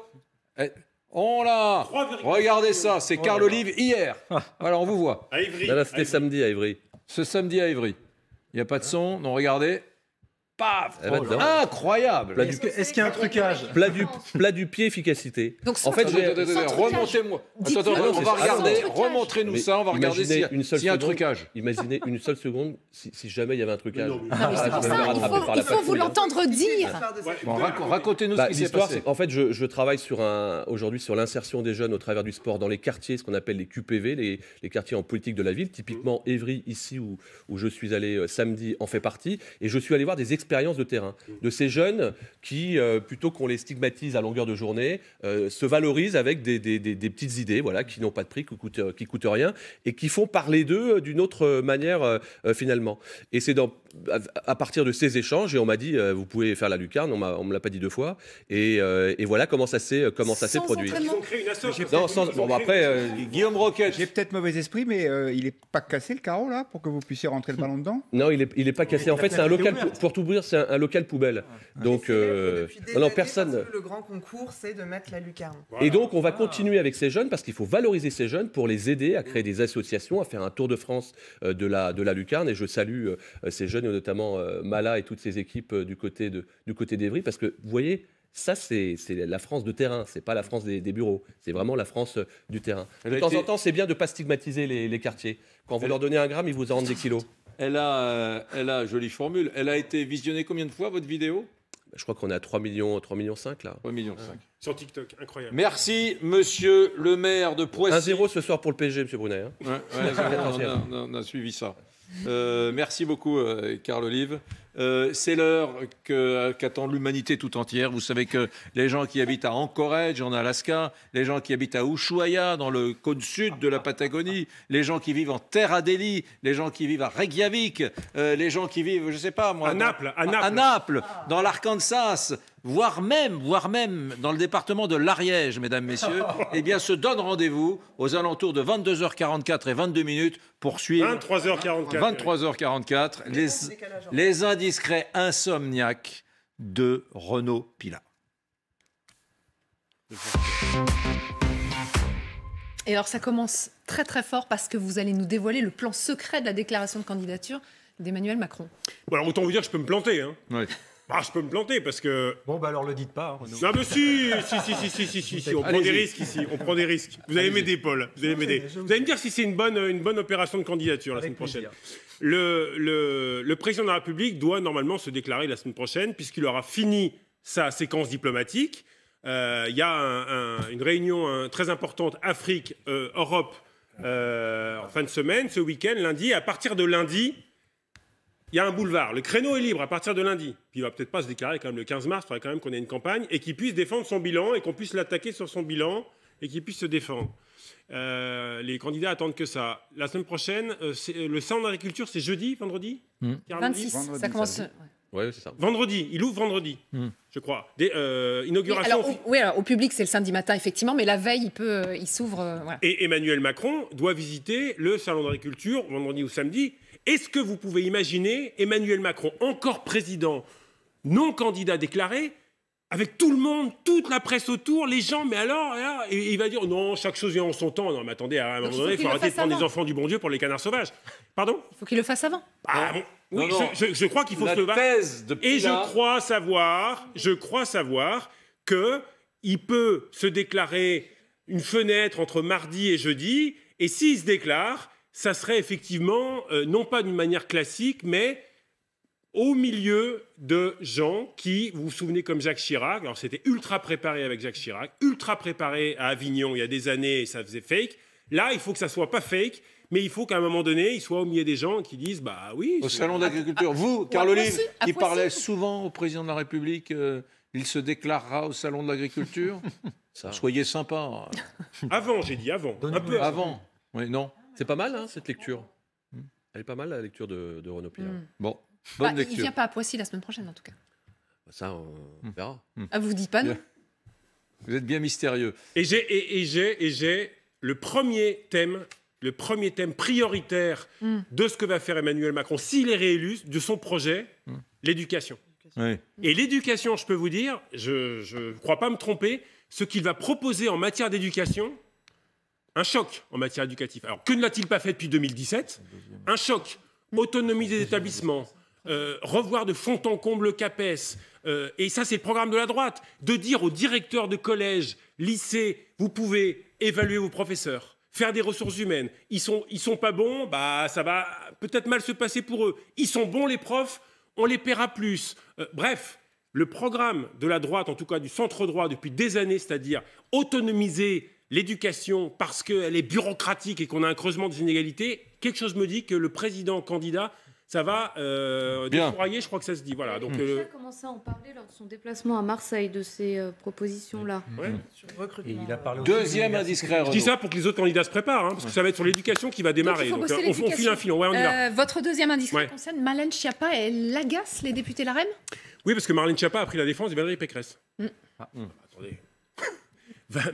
Speaker 1: eh, on l'a Regardez ça, c'est oh Carl Olive hier. Ah. Voilà, on vous voit. À Ivry. c'était samedi à Ivry. Ce samedi à Ivry. Il n'y a pas de son. Non, regardez. Paf eh ben, Incroyable Est-ce qu'il y a un trucage plat du, du pied,
Speaker 10: efficacité. Donc, en fait, remontez-moi. on va regarder, remontrez-nous ça, on va regarder un trucage. Imaginez une seule seconde si, jamais il y avait un trucage. il faut, vous l'entendre dire. Racontez-nous ce bah, qui s'est passé. En fait, je travaille aujourd'hui sur l'insertion des jeunes au travers du sport dans les quartiers, ce qu'on appelle les QPV, les quartiers en politique de la ville. Typiquement, Évry, ici, où je suis allé euh, samedi, en fait partie. Et je suis allé voir des expérience de terrain, de ces jeunes qui, euh, plutôt qu'on les stigmatise à longueur de journée, euh, se valorisent avec des, des, des, petites idées voilà, qui n'ont pas de prix, qui coûtent, euh, qui coûtent rien, et qui font parler d'eux d'une autre manière finalement. Et c'est dans, à, partir de ces échanges, et on m'a dit, vous pouvez faire la lucarne, on ne me l'a pas dit deux fois, et, et voilà comment ça
Speaker 6: s'est, comment ça s'est produit.
Speaker 4: après,
Speaker 6: Guillaume Roquette. J'ai peut-être mauvais esprit, mais il n'est pas cassé le carreau là, pour que vous puissiez rentrer le ballon dedans Non, il n'est il est pas cassé. En fait, c'est un local
Speaker 10: pour, tout tout c'est un, local poubelle. Donc, euh, non, personne.
Speaker 3: le grand concours, c'est de mettre la lucarne. Et
Speaker 10: donc, on va ah. continuer avec ces jeunes parce qu'il faut valoriser ces jeunes pour les aider à créer des associations, à faire un tour de France euh, de la, de la lucarne. Et je salue euh, ces jeunes, et notamment euh, Mala et toutes ses équipes du côté de, du côté d'Evry, parce que vous voyez, ça, c'est la France de terrain, c'est pas la France des, bureaux, c'est vraiment la France du terrain. de temps en temps, c'est bien de ne pas stigmatiser les, quartiers. Quand vous leur donnez un gramme, ils vous en rendent des kilos.
Speaker 1: Elle a, euh, elle a, jolie formule, elle a été visionnée combien de fois votre vidéo
Speaker 10: bah, Je crois qu'on a 3 millions, 3 millions 5 là. 3 millions 5.
Speaker 1: Sur
Speaker 4: TikTok, incroyable.
Speaker 1: Merci, monsieur le maire de Poissy. 1-0 ce soir pour le PSG, monsieur Brunet. Hein. on, a, suivi ça. Euh, merci beaucoup, euh, Carl Olive. Euh, c'est l'heure euh, qu'attend l'humanité tout entière. Vous savez que les gens qui habitent à Anchorage, en Alaska, les gens qui habitent à Ushuaia, dans le cône sud de la Patagonie, les gens qui vivent en Terre Adélie, les gens qui vivent à Reykjavik, euh, les gens qui vivent, je sais pas moi, à Naples, dans l'Arkansas, voire même, voire même dans le département de l'Ariège, mesdames, messieurs, eh bien, se donne rendez-vous aux alentours de 22h44 et 22 minutes pour suivre 23h44, 23h44 les, les Discret insomniaque de Renaud Pilat.
Speaker 2: Et alors ça commence très très fort parce que vous allez nous dévoiler le plan secret de la déclaration de candidature d'Emmanuel Macron.
Speaker 4: Bon alors autant vous dire que je peux me planter. Hein. Ah, je peux me planter parce que. Bon, bah alors le dites pas, hein, Renaud. Non, mais si, si, si, si, si, si, si, on prend des risques ici, on prend des risques. Vous allez m'aider, Paul, vous allez m'aider. Vous allez me dire si c'est une bonne, une bonne opération de candidature la semaine prochaine. Le, le, président de la République doit normalement se déclarer la semaine prochaine puisqu'il aura fini sa séquence diplomatique. Euh, il y a une réunion très importante Afrique-Europe euh, euh, en fin de semaine, ce week-end, lundi. À partir de lundi, il y a un boulevard, le créneau est libre à partir de lundi, puis il va peut-être pas se déclarer quand même le 15 mars, il faudrait quand même qu'on ait une campagne, et qu'il puisse défendre son bilan, et qu'on puisse l'attaquer sur son bilan, et qu'il puisse se défendre. Euh, les candidats attendent que ça. La semaine prochaine, euh, euh, le salon d'agriculture, c'est jeudi, vendredi 26, hmm. vendredi, ça commence. Oui, c'est ça. Vendredi, il ouvre vendredi, hmm. je crois. Des,
Speaker 2: oui, au, public, c'est le samedi matin, effectivement, mais la veille, il, peut, il s'ouvre.
Speaker 4: Et Emmanuel Macron doit visiter le salon d'agriculture vendredi ou samedi. Est-ce que vous pouvez imaginer Emmanuel Macron, encore président, non candidat déclaré, avec tout le monde, toute la presse autour, les gens, mais alors, il va dire non, chaque chose vient en son temps. Non, mais attendez, à un moment donné, il faut arrêter de prendre des enfants du bon Dieu pour les canards sauvages. Pardon Il faut qu'il le fasse avant. Ah, oui, Je, crois qu'il faut se thèse Et je crois savoir, je crois savoir que il peut se déclarer une fenêtre entre mardi et jeudi, et s'il se déclare, ça serait effectivement, euh, non pas d'une manière classique, mais au milieu de gens qui, vous vous souvenez comme Jacques Chirac, alors c'était ultra préparé avec Jacques Chirac, ultra préparé à Avignon il y a des années et ça faisait fake. Là, il faut que ça soit pas fake, mais il faut qu'à un moment donné, il soit au milieu des gens qui disent bah oui. Au salon d'agriculture, vous, Carl Olive, qui parlait souvent au président de la République, euh, il se déclarera au salon de l'agriculture.
Speaker 10: Soyez
Speaker 1: sympa. Hein. Avant, j'ai dit avant. Un peu avant. Oui, non. C'est pas
Speaker 10: mal, hein, cette lecture. Elle est pas mal, la lecture de, de Renaud Pierre. Hmm. Bon, bonne bah, lecture. Il vient
Speaker 2: pas à Poissy la semaine prochaine, en tout cas.
Speaker 4: Bah, ça, on hmm. verra. Hmm.
Speaker 10: Ah,
Speaker 2: vous dites pas, non
Speaker 4: Vous êtes bien mystérieux. Et j'ai, et, j'ai, et j'ai le premier thème le premier thème prioritaire de ce que va faire Emmanuel Macron, s'il est réélu, de son projet, l'éducation. Et l'éducation, je peux vous dire, je ne crois pas me tromper, ce qu'il va proposer en matière d'éducation, un choc en matière éducative. Alors, que ne l'a-t-il pas fait depuis 2017 Un choc, autonomie des établissements, euh, revoir de fond en comble le CAPES, euh, et ça c'est le programme de la droite, de dire aux directeurs de collège, lycée, vous pouvez évaluer vos professeurs, faire des ressources humaines. Ils sont, ils sont pas bons, bah ça va peut-être mal se passer pour eux. Ils sont bons les profs, on les paiera plus. Euh, bref, le programme de la droite, en tout cas du centre droit, depuis des années, c'est-à-dire autonomiser l'éducation, parce qu'elle est bureaucratique et qu'on a un creusement des inégalités, quelque chose me dit que le président candidat ça va euh, je crois que ça se dit. Voilà, donc, hmm. euh...
Speaker 7: commencé à en parler lors de son déplacement à Marseille de ces propositions-là. Oui. – Sur
Speaker 8: Deuxième
Speaker 4: indiscret. Je dis ça pour que les autres candidats se préparent, hein, parce que ça va être sur l'éducation qui va démarrer. Donc, euh, on, file un filon. Euh,
Speaker 2: votre deuxième indiscret concerne Malène Schiappa. Elle agace les députés la reine
Speaker 4: Oui, parce que Marlène Schiappa a pris la défense de Valérie Pécresse. Hmm. Ah. Hmm. Attendez.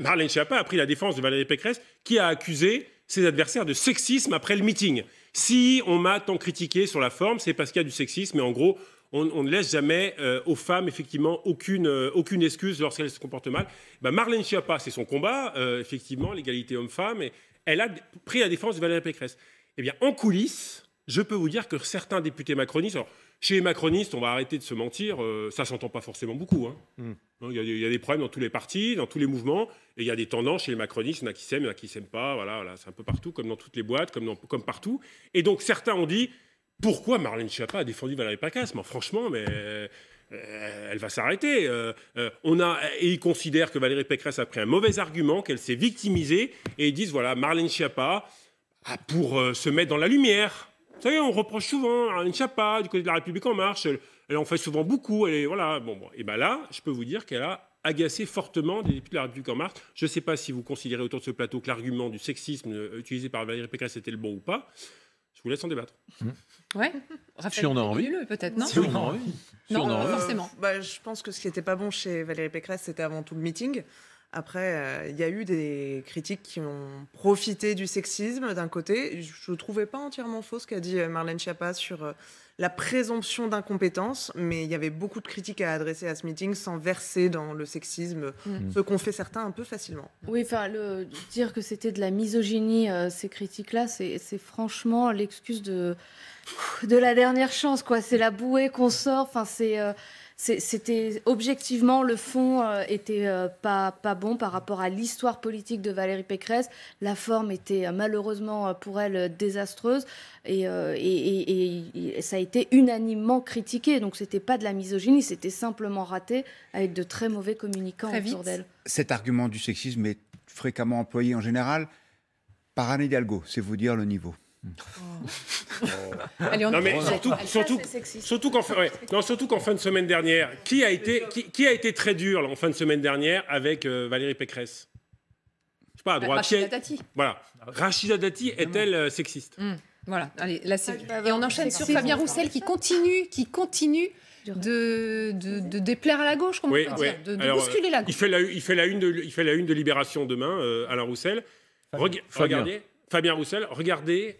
Speaker 4: Marlène Schiappa a pris la défense de Valérie Pécresse, qui a accusé ses adversaires de sexisme après le meeting. Si on m'a tant critiqué sur la forme, c'est parce qu'il y a du sexisme, mais en gros, on, ne laisse jamais euh, aux femmes, effectivement, aucune, euh, aucune excuse lorsqu'elles se comportent mal. Bah, Marlène Schiappa, c'est son combat, euh, effectivement, l'égalité homme-femme, et elle a pris la défense de Valérie Pécresse. Eh bien, en coulisses, je peux vous dire que certains députés macronistes, chez les macronistes, on va arrêter de se mentir, euh, ça s'entend pas forcément beaucoup. Hein. Hmm. Hein, il, y a, des problèmes dans tous les partis, dans tous les mouvements, et il y a des tendances chez les macronistes, il y en a qui s'aiment, il y en a qui s'aiment pas, voilà, c'est un peu partout, comme dans toutes les boîtes, comme, comme partout. Et donc certains ont dit, pourquoi Marlène Schiappa a défendu Valérie Pécresse franchement, mais... Euh, elle va s'arrêter. Euh, on a, et ils considèrent que Valérie Pécresse a pris un mauvais argument, qu'elle s'est victimisée, et ils disent voilà, Marlène Schiappa, pour se mettre dans la lumière, savez, on reproche souvent à Chapa, du côté de la République en marche, elle, en fait souvent beaucoup, et voilà, bon, et ben là, je peux vous dire qu'elle a agacé fortement des députés de la République en marche. Je ne sais pas si vous considérez autour de ce plateau que l'argument du sexisme euh, utilisé par Valérie Pécresse était le bon ou pas. Je vous laisse en débattre. Oui.
Speaker 2: Mmh. Ouais. si on a envie. Peut-être, non Si on a envie. Non, forcément.
Speaker 3: Bah, je pense que ce qui n'était pas bon chez Valérie Pécresse, c'était avant tout le meeting. Après, euh, il y a eu des critiques qui ont profité du sexisme d'un côté. Je ne trouvais pas entièrement faux ce qu'a dit euh, Marlène Schiappa sur euh, la présomption d'incompétence, mais il y avait beaucoup de critiques à adresser à ce meeting sans verser dans le sexisme, mm. Mm. ce qu'ont fait certains un peu facilement.
Speaker 7: Oui, enfin, dire que c'était de la misogynie, ces critiques-là, c'est franchement l'excuse de, de la dernière chance. quoi. C'est la bouée qu'on sort. Enfin, c'est c'était objectivement le fond n'était euh, était euh, pas pas bon par rapport à l'histoire politique de Valérie Pécresse. La forme était euh, malheureusement pour elle désastreuse et, ça a été unanimement critiqué. Donc c'était pas de la misogynie, c'était simplement raté avec de très mauvais communicants autour d'elle.
Speaker 6: Cet argument du sexisme est fréquemment employé en général par Anne Hidalgo, c'est vous dire le niveau. Euh,
Speaker 4: Allez, on non, mais surtout, surtout, surtout qu'en fin, ouais. non, surtout qu'en fin de semaine dernière, qui a été, qui, qui a été très dur en fin de semaine dernière avec euh, Valérie Pécresse Je sais pas, à bah, droite. Rachida Dati. Voilà. Rachida Dati est-elle euh, sexiste
Speaker 2: hum, Voilà. Allez, ah, bah, Et on enchaîne sur Fabien Roussel qui continue, qui continue de, de, de, déplaire à la gauche, comme on peut oui. dire, de, bousculer la gauche.
Speaker 4: Il fait la, il fait la, une, de, il fait la une de Libération demain, euh, Alain Roussel. Regardez, Fabien Roussel, regardez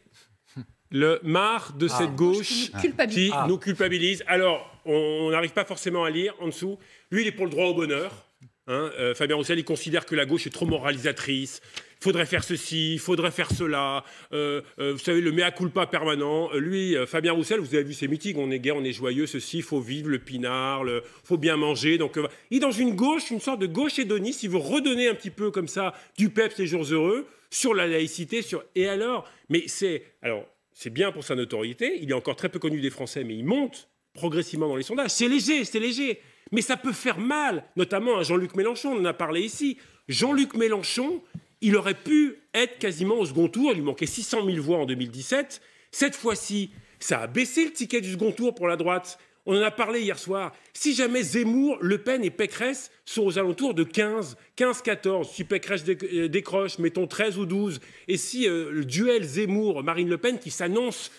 Speaker 4: le marre de ah. cette gauche qui ah. nous culpabilise. Alors, on n'arrive pas forcément à lire en dessous. Lui, il est pour le droit au bonheur. Hein. Euh, Fabien Roussel, il considère que la gauche est trop moralisatrice. Il Faudrait faire ceci, il faudrait faire cela. Euh, euh, vous savez, le mea culpa permanent. lui, Fabien Roussel, vous avez vu ses mythiques. On est gai, on est joyeux, ceci, faut vivre le pinard, il faut bien manger. Donc, il est dans une gauche, une sorte de gauche hédoniste. Il veut redonner un petit peu comme ça du peps ces jours heureux sur la laïcité. Sur et alors, mais c'est alors c'est bien pour sa notoriété, il est encore très peu connu des Français, mais il monte progressivement dans les sondages. C'est léger, c'est léger, mais ça peut faire mal, notamment à Jean-Luc Mélenchon, on en a parlé ici. Jean-Luc Mélenchon, il aurait pu être quasiment au second tour, il lui manquait 600 000 voix en 2017. Cette fois-ci, ça a baissé le ticket du second tour pour la droite. On en a parlé hier soir. Si jamais Zemmour, Le Pen et Pécresse sont aux alentours de 15, 15, 14, si Pécresse euh, décroche, mettons 13 ou 12, et si euh, le duel Zemmour-Marine Le Pen qui s'annonce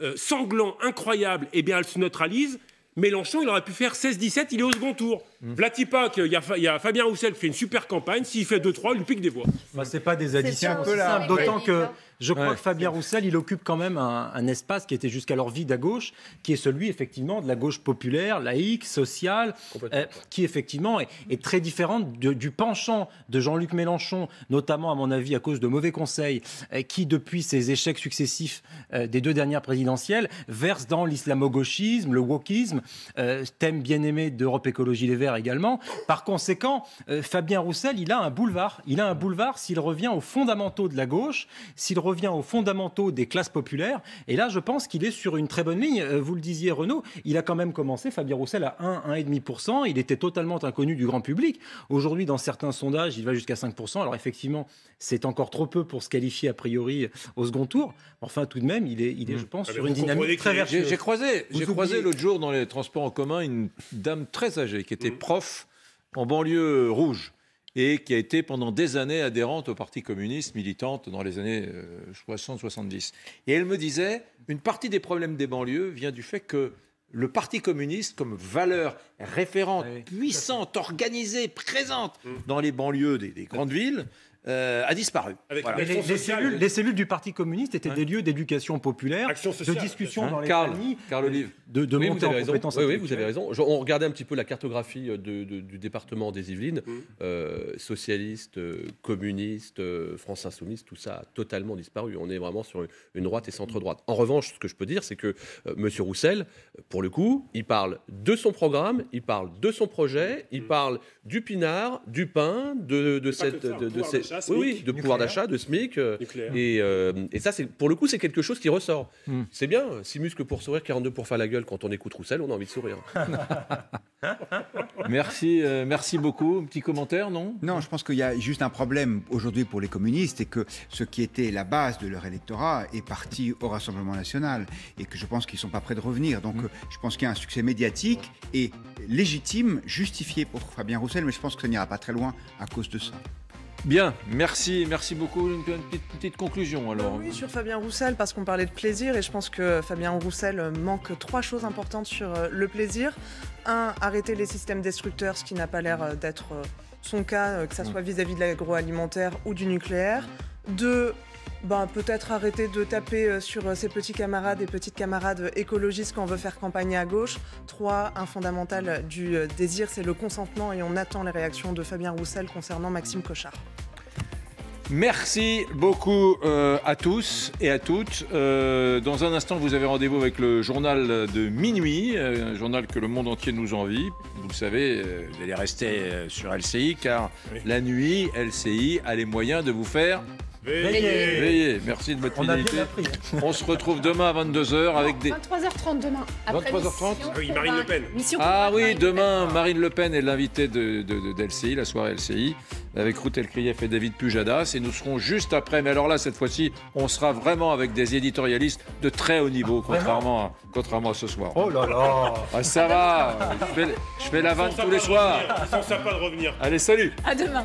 Speaker 4: euh, sanglant, incroyable, eh bien elle se neutralise, Mélenchon, il aurait pu faire 16-17, il est au second tour. Mmh. il y, a Fabien Roussel qui fait une super campagne, s'il fait 2-3, il lui pique des voix. Bah, c'est pas des additions, hein. d'autant que... Hein. Je crois que
Speaker 8: Fabien Roussel, il occupe quand même un, espace qui était jusqu'alors vide à gauche, qui est celui effectivement de la gauche populaire, laïque, sociale, euh, qui effectivement est, très différente du penchant de Jean-Luc Mélenchon, notamment à mon avis à cause de mauvais conseils, euh, qui depuis ses échecs successifs euh, des deux dernières présidentielles verse dans l'islamo-gauchisme, le wokisme, thème bien aimé d'Europe Écologie Les Verts également. Par conséquent, Fabien Roussel, il a un boulevard. Il a un boulevard s'il revient aux fondamentaux de la gauche, s'il revient revient aux fondamentaux des classes populaires. Et là, je pense qu'il est sur une très bonne ligne. Euh, vous le disiez, Renaud, il a quand même commencé, Fabien Roussel, à 1, 1,5%. Il était totalement inconnu du grand public. Aujourd'hui, dans certains sondages, il va jusqu'à 5%. Alors effectivement, c'est encore trop peu pour se qualifier a priori au second tour. Enfin, tout de même, il est, je pense, sur une dynamique très vertueuse. J'ai croisé, croisé
Speaker 1: l'autre jour dans les transports en commun une dame très âgée qui était mmh. prof en banlieue rouge et qui a été pendant des années adhérente au Parti communiste, militante dans les années 60-70. Euh, et elle me disait, une partie des problèmes des banlieues vient du fait que le Parti communiste, comme valeur référente, ah puissante, organisée, présente mm. dans les banlieues des grandes villes, euh, a disparu. Les,
Speaker 8: cellules, du Parti communiste étaient des lieux d'éducation populaire, de discussion hein dans les familles,
Speaker 1: de, de oui, Oui, vous avez
Speaker 10: raison. on regardait un petit peu la cartographie euh, du département des Yvelines. Mmh. Euh, socialiste, communiste, France insoumise, tout ça a totalement disparu. On est vraiment sur une, droite et centre-droite. En revanche, ce que je peux dire, c'est que Monsieur M. Roussel, pour le coup, il parle de son programme, il parle de son projet, il mmh. parle du pinard, du pain, de, de cette oui, oui, de pouvoir d'achat, de SMIC. Euh, euh, et, ça, c'est pour le coup, c'est quelque chose qui ressort. Hmm. C'est bien, 6 muscles pour sourire, 42 pour faire la gueule. Quand on écoute Roussel, on a envie de sourire.
Speaker 6: merci, euh, merci beaucoup. petit commentaire, non Non, je pense qu'il y a juste un problème aujourd'hui pour les communistes et que ce qui était la base de leur électorat est parti au Rassemblement national et que je pense qu'ils ne sont pas prêts de revenir. Donc, hmm. je pense qu'il y a un succès médiatique et légitime, justifié pour Fabien Roussel, mais je pense que ça n'ira pas très loin à cause de ça.
Speaker 1: Bien, merci, merci beaucoup. Une petite, conclusion alors. Oui,
Speaker 3: sur Fabien Roussel, parce qu'on parlait de plaisir et je pense que Fabien Roussel manque trois choses importantes sur euh, le plaisir. Un, arrêter les systèmes destructeurs, ce qui n'a pas l'air euh, d'être euh, son cas, que ce mm. soit vis-à-vis -vis de l'agroalimentaire ou du nucléaire. Deux, ben, peut-être arrêter de taper euh, sur euh, ses petits camarades et petites camarades écologistes quand on veut faire campagne à gauche. Trois, un fondamental du euh, désir, c'est le consentement et on attend les réactions de Fabien Roussel concernant Maxime
Speaker 6: Cochard.
Speaker 1: Merci beaucoup à tous et à toutes. dans un instant, vous avez rendez-vous avec le journal de minuit, un journal que le monde entier nous envie. Vous le savez, vous allez rester sur LCI car la nuit, LCI a les moyens de vous faire
Speaker 2: Veillez.
Speaker 1: Veillez. Merci de votre On hein. On se retrouve demain à 22h avec des.
Speaker 2: 23h30 demain. 23h30 ah oui, Marine Le Pen. Ah
Speaker 1: oui, demain, Marine Le Pen est l'invitée de, LCI, la soirée LCI, avec Ruth Elkrief et David Pujadas. Et nous serons juste après, mais alors là, cette fois-ci, on sera vraiment avec des éditorialistes de très haut niveau, ah, contrairement à, contrairement ce soir. Oh là là ah, Ça va
Speaker 5: Je fais, la vente tous les soirs. Ils sont sympas de revenir. Allez, salut À
Speaker 9: demain